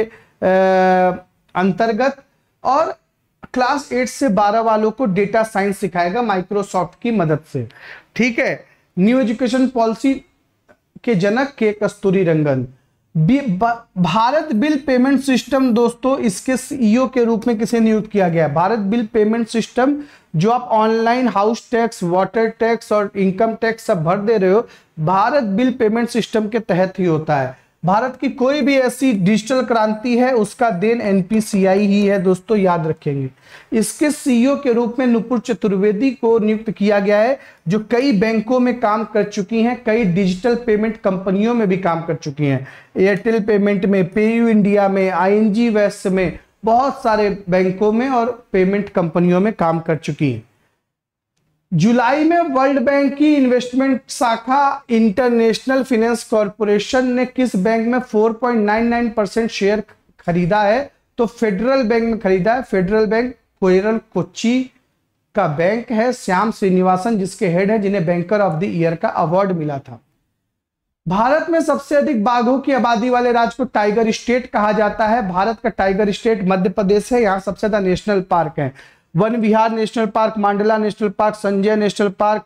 अंतर्गत और क्लास एट से बारह वालों को डेटा साइंस सिखाएगा माइक्रोसॉफ्ट की मदद से ठीक है न्यू एजुकेशन पॉलिसी के जनक के Kasturirangan Bharat bill payment system दोस्तों इसके सीईओ के रूप में किसे नियुक्त किया गया भारत बिल पेमेंट सिस्टम जो आप online house tax water tax और इनकम टैक्स सब भर दे रहे हो भारत बिल पेमेंट सिस्टम के तहत ही होता है भारत की कोई भी ऐसी डिजिटल क्रांति है उसका देन एनपीसीआई ही है दोस्तों याद रखेंगे इसके सीईओ के रूप में नुपुर चतुर्वेदी को नियुक्त किया गया है जो कई बैंकों में काम कर चुकी हैं कई डिजिटल पेमेंट कंपनियों में भी काम कर चुकी हैं एयरटेल पेमेंट में पेयू इंडिया में आईएनजी वेस्ट में बहुत सारे बैंकों में और पेमेंट कंपनियों में काम कर चुकी हैं जुलाई में वर्ल्ड बैंक की इन्वेस्टमेंट शाखा इंटरनेशनल फाइनेंस कॉरपोरेशन ने किस बैंक में 4.99 परसेंट शेयर खरीदा है तो फेडरल बैंक में खरीदा है फेडरल बैंक कोयरल कोची का बैंक है श्याम श्रीनिवासन जिसके हेड है जिन्हें बैंकर ऑफ द ईयर का अवार्ड मिला था भारत में सबसे अधिक बाघों की आबादी वाले राज्य को टाइगर स्टेट कहा जाता है भारत का टाइगर स्टेट मध्य प्रदेश है यहाँ सबसे ज्यादा नेशनल पार्क है Van Vihar national park Mandla national park Sanjay national park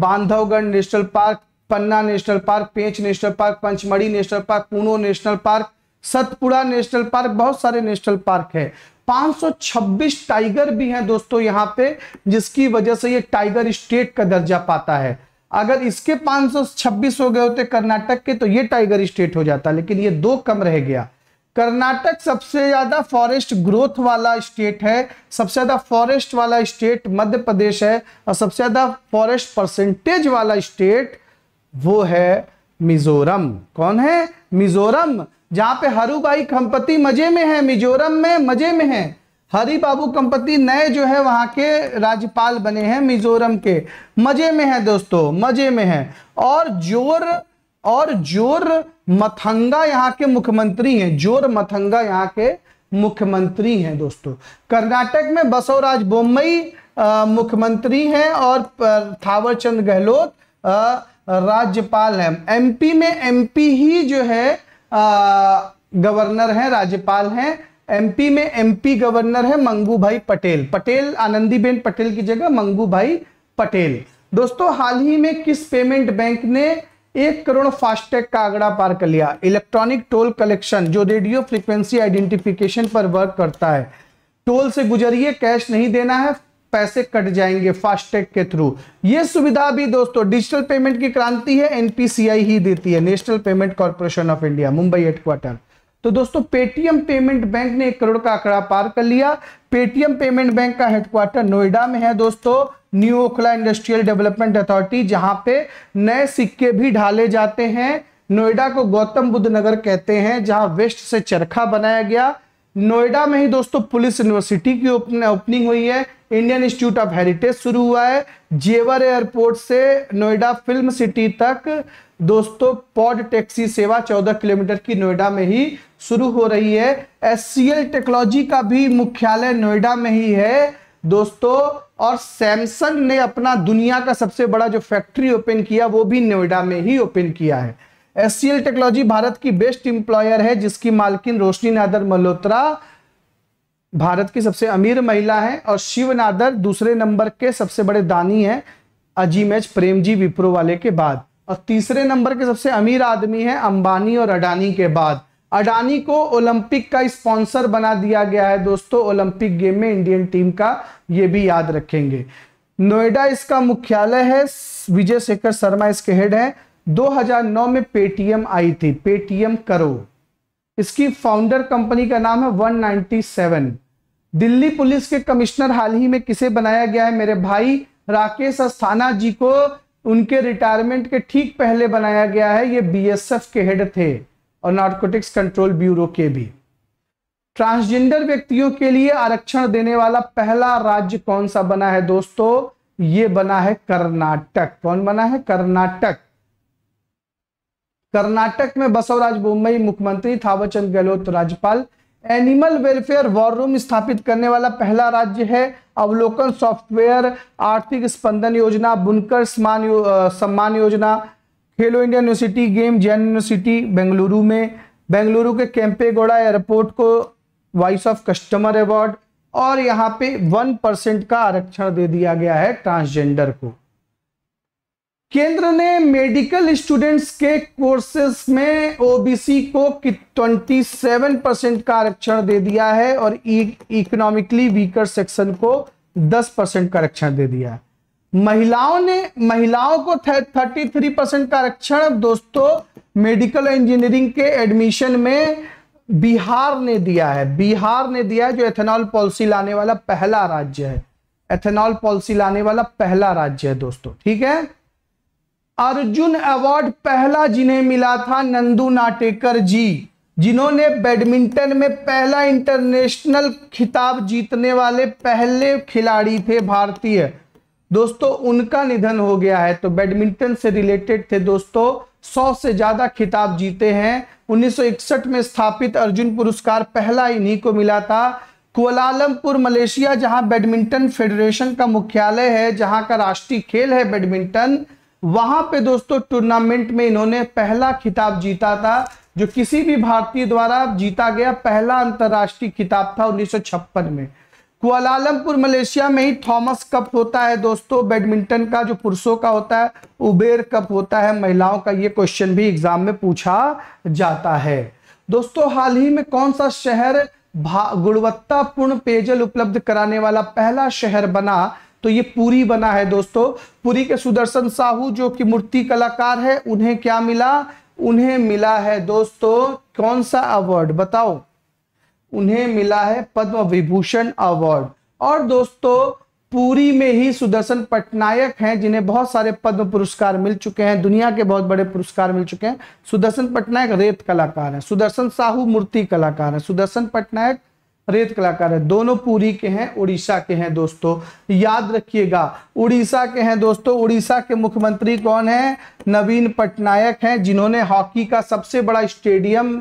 Bandhavgarh national park Panna national park Pench national park Pachmarhi national park पूनो national park Satpura national park बहुत सारे नेशनल पार्क है 526 टाइगर भी हैं दोस्तों यहाँ पे जिसकी वजह से ये टाइगर स्टेट का दर्जा पाता है अगर इसके 526 हो गए होते कर्नाटक के तो ये टाइगर स्टेट हो जाता लेकिन ये दो कम रह गया कर्नाटक सबसे ज्यादा फॉरेस्ट ग्रोथ वाला स्टेट है सबसे ज्यादा फॉरेस्ट वाला स्टेट मध्य प्रदेश है और सबसे ज्यादा फॉरेस्ट परसेंटेज वाला स्टेट वो है मिजोरम कौन है मिजोरम जहां पे हरूबाई कंपति मजे में है मिजोरम में मजे में है हरी बाबू कंपति नए जो है वहां के राज्यपाल बने हैं मिजोरम के मजे में है दोस्तों मजे में है और जोर और जोर मथंगा यहाँ के मुख्यमंत्री हैं जोर मथंगा यहाँ के मुख्यमंत्री हैं दोस्तों कर्नाटक में बसवराज बोम्बई मुख्यमंत्री हैं और थावरचंद गहलोत राज्यपाल हैं एमपी में एमपी ही जो है गवर्नर हैं राज्यपाल हैं एमपी में एमपी गवर्नर है मंगू भाई पटेल पटेल आनंदीबेन पटेल की जगह मंगू भाई पटेल दोस्तों हाल ही में किस पेमेंट बैंक ने एक करोड़ फास्टैग का आंकड़ा पार कर लिया इलेक्ट्रॉनिक टोल कलेक्शन जो रेडियो फ्रिक्वेंसी आइडेंटिफिकेशन पर वर्क करता है टोल से गुजरिए कैश नहीं देना है पैसे कट जाएंगे फास्टैग के थ्रू ये सुविधा भी दोस्तों डिजिटल पेमेंट की क्रांति है एनपीसीआई ही देती है national payment corporation of India Mumbai headquarter तो दोस्तों पेटीएम पेमेंट बैंक ने एक करोड़ का आंकड़ा पार कर लिया पेटीएम पेमेंट बैंक का हेडक्वार्टर नोएडा में है दोस्तों new Okhla industrial development authority जहां पे नए सिक्के भी ढाले जाते हैं नोएडा को गौतम बुद्ध नगर कहते हैं जहां वेस्ट से चरखा बनाया गया नोएडा में ही दोस्तों पुलिस यूनिवर्सिटी की ओपनिंग हुई है इंडियन इंस्टीट्यूट ऑफ हेरिटेज शुरू हुआ है जेवर एयरपोर्ट से नोएडा फिल्म सिटी तक दोस्तों पॉड टैक्सी सेवा 14 किलोमीटर की नोएडा में ही शुरू हो रही है एस टेक्नोलॉजी का भी मुख्यालय नोएडा में ही है दोस्तों और सैमसंग ने अपना दुनिया का सबसे बड़ा जो फैक्ट्री ओपन किया वो भी नोएडा में ही ओपन किया है एस टेक्नोलॉजी भारत की बेस्ट इंप्लॉयर है जिसकी मालकिन रोशनी नादर मल्होत्रा भारत की सबसे अमीर महिला है और शिव नादर दूसरे नंबर के सबसे बड़े दानी है अजीम एच प्रेम जी विप्रो वाले के बाद और तीसरे नंबर के सबसे अमीर आदमी है अंबानी और अडानी के बाद अडानी को ओलंपिक का स्पॉन्सर बना दिया गया है दोस्तों ओलंपिक गेम में इंडियन टीम का ये भी याद रखेंगे नोएडा इसका मुख्यालय है विजय शेखर शर्मा इसके हेड है 2009 में पेटीएम आई थी पेटीएम करो इसकी फाउंडर कंपनी का नाम है 197 दिल्ली पुलिस के कमिश्नर हाल ही में किसे बनाया गया है मेरे भाई राकेश अस्थाना जी को उनके रिटायरमेंट के ठीक पहले बनाया गया है ये बीएसएफ के हेड थे और नार्कोटिक्स कंट्रोल ब्यूरो के भी ट्रांसजेंडर व्यक्तियों के लिए आरक्षण देने वाला पहला राज्य कौन सा बना है दोस्तों ये बना है कर्नाटक कौन बना है कर्नाटक कर्नाटक में बसवराज बोम्बई मुख्यमंत्री थावरचंद गहलोत राज्यपाल एनिमल वेलफेयर वॉर रूम स्थापित करने वाला पहला राज्य है अवलोकन सॉफ्टवेयर आर्थिक स्पंदन योजना बुनकर सम्मान योजना Khelo India university game Jain university Bengaluru में बेंगलुरु के कैंपेगोड़ा एयरपोर्ट को वॉइस ऑफ कस्टमर अवार्ड और यहाँ पे वन परसेंट का आरक्षण दे दिया गया है ट्रांसजेंडर को केंद्र ने मेडिकल स्टूडेंट्स के कोर्सेस में ओबीसी को 27 परसेंट का आरक्षण दे दिया है और इकोनॉमिकली वीकर सेक्शन को 10 परसेंट का आरक्षण दे दिया है महिलाओं ने महिलाओं को 33 परसेंट का आरक्षण दोस्तों मेडिकल इंजीनियरिंग के एडमिशन में बिहार ने दिया है बिहार ने दिया है जो एथेनॉल पॉलिसी लाने वाला पहला राज्य है एथेनॉल पॉलिसी लाने वाला पहला राज्य है दोस्तों ठीक है अर्जुन अवार्ड पहला जिन्हें मिला था नंदू नाटेकर जी जिन्होंने बैडमिंटन में पहला इंटरनेशनल खिताब जीतने वाले पहले खिलाड़ी थे भारतीय दोस्तों उनका निधन हो गया है तो बैडमिंटन से रिलेटेड थे दोस्तों सौ से ज्यादा खिताब जीते हैं 1961 में स्थापित अर्जुन पुरस्कार पहला इन्हीं को मिला था कुलालमपुर मलेशिया जहां बैडमिंटन फेडरेशन का मुख्यालय है जहां का राष्ट्रीय खेल है बैडमिंटन वहां पे दोस्तों टूर्नामेंट में इन्होंने पहला खिताब जीता था जो किसी भी भारतीय द्वारा जीता गया पहला अंतर्राष्ट्रीय खिताब था उन्नीस में कुआलालमपुर मलेशिया में ही थॉमस कप होता है दोस्तों बैडमिंटन का जो पुरुषों का होता है उबेर कप होता है महिलाओं का ये क्वेश्चन भी एग्जाम में पूछा जाता है दोस्तों हाल ही में कौन सा शहर गुणवत्तापूर्ण पेयजल उपलब्ध कराने वाला पहला शहर बना तो ये पूरी बना है दोस्तों पूरी के सुदर्शन साहू जो कि मूर्ति कलाकार है उन्हें क्या मिला उन्हें मिला है दोस्तों कौन सा अवार्ड बताओ उन्हें मिला है पद्म विभूषण अवार्ड और दोस्तों पूरी में ही सुदर्शन पटनायक हैं जिन्हें बहुत सारे पद्म पुरस्कार मिल चुके हैं दुनिया के बहुत बड़े पुरस्कार मिल चुके हैं सुदर्शन पटनायक रेत कलाकार है सुदर्शन साहू मूर्ति कलाकार है सुदर्शन पटनायक रेत कलाकार है दोनों पूरी के हैं उड़ीसा के हैं दोस्तों याद रखिएगा उड़ीसा के हैं दोस्तों उड़ीसा के मुख्यमंत्री कौन है नवीन पटनायक हैं जिन्होंने हॉकी का सबसे बड़ा स्टेडियम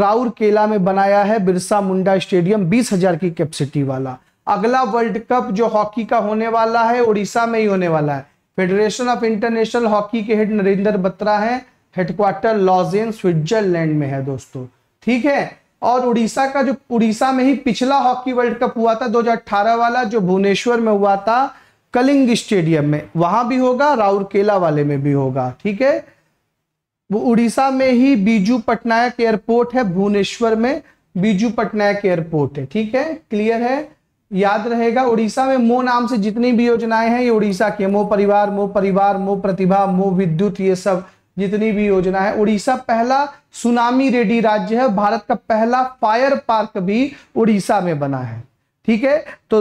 राउरकेला में बनाया है बिरसा मुंडा स्टेडियम बीस हजार की कैपेसिटी वाला अगला वर्ल्ड कप जो हॉकी का होने वाला है उड़ीसा में ही होने वाला है फेडरेशन ऑफ इंटरनेशनल हॉकी के हेड नरेंद्र बत्रा है हेडक्वार्टर लॉजेन स्विट्जरलैंड में है दोस्तों ठीक है और उड़ीसा का जो उड़ीसा में ही पिछला हॉकी वर्ल्ड कप हुआ था दो वाला जो भुवनेश्वर में हुआ था कलिंग स्टेडियम में वहां भी होगा राउरकेला वाले में भी होगा ठीक है वो उड़ीसा में ही बीजू पटनायक एयरपोर्ट है भुवनेश्वर में बीजू पटनायक एयरपोर्ट है ठीक है क्लियर है याद रहेगा उड़ीसा में मो नाम से जितनी भी योजनाएं हैं ये उड़ीसा के मो परिवार मो परिवार मो प्रतिभा मो विद्युत ये सब जितनी भी योजना है उड़ीसा पहला सुनामी रेडी राज्य है भारत का पहला फायर पार्क भी उड़ीसा में बना है ठीक है तो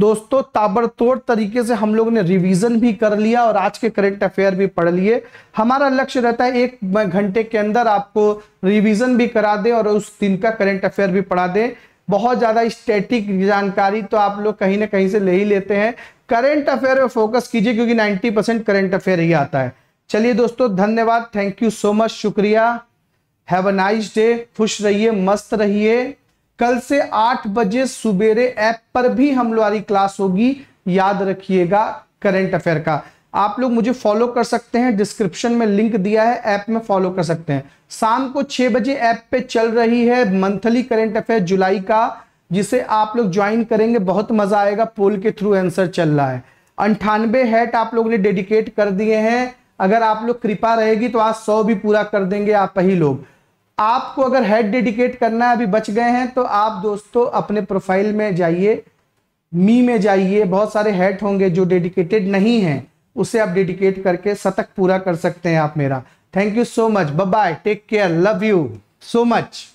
दोस्तों ताबड़तोड़ तरीके से हम लोग ने रिवीजन भी कर लिया और आज के करंट अफेयर भी पढ़ लिए हमारा लक्ष्य रहता है एक घंटे के अंदर आपको रिवीजन भी करा दे और उस दिन का करंट अफेयर भी पढ़ा दे बहुत ज़्यादा स्टैटिक जानकारी तो आप लोग कहीं ना कहीं से ले ही लेते हैं करंट अफेयर पर फोकस कीजिए क्योंकि नाइन्टी परसेंट करंट अफेयर ही आता है चलिए दोस्तों धन्यवाद थैंक यू सो मच शुक्रिया हैव अ नाइस डे खुश रहिए मस्त रहिए कल से आठ बजे सुबेरे ऐप पर भी हम हमारी क्लास होगी याद रखिएगा करंट अफेयर का आप लोग मुझे फॉलो कर सकते हैं डिस्क्रिप्शन में लिंक दिया है ऐप में फॉलो कर सकते हैं शाम को छह बजे ऐप पे चल रही है मंथली करंट अफेयर जुलाई का जिसे आप लोग ज्वाइन करेंगे बहुत मजा आएगा पोल के थ्रू आंसर चल रहा है अंठानवे हेट आप लोग ने डेडिकेट कर दिए हैं अगर आप लोग कृपा रहेगी तो आज सौ भी पूरा कर देंगे आप ही लोग आपको अगर हेड डेडिकेट करना है अभी बच गए हैं तो आप दोस्तों अपने प्रोफाइल में जाइए मी में जाइए बहुत सारे हेड होंगे जो डेडिकेटेड नहीं हैं उसे आप डेडिकेट करके शतक पूरा कर सकते हैं आप मेरा thank you so much bye take care love you so much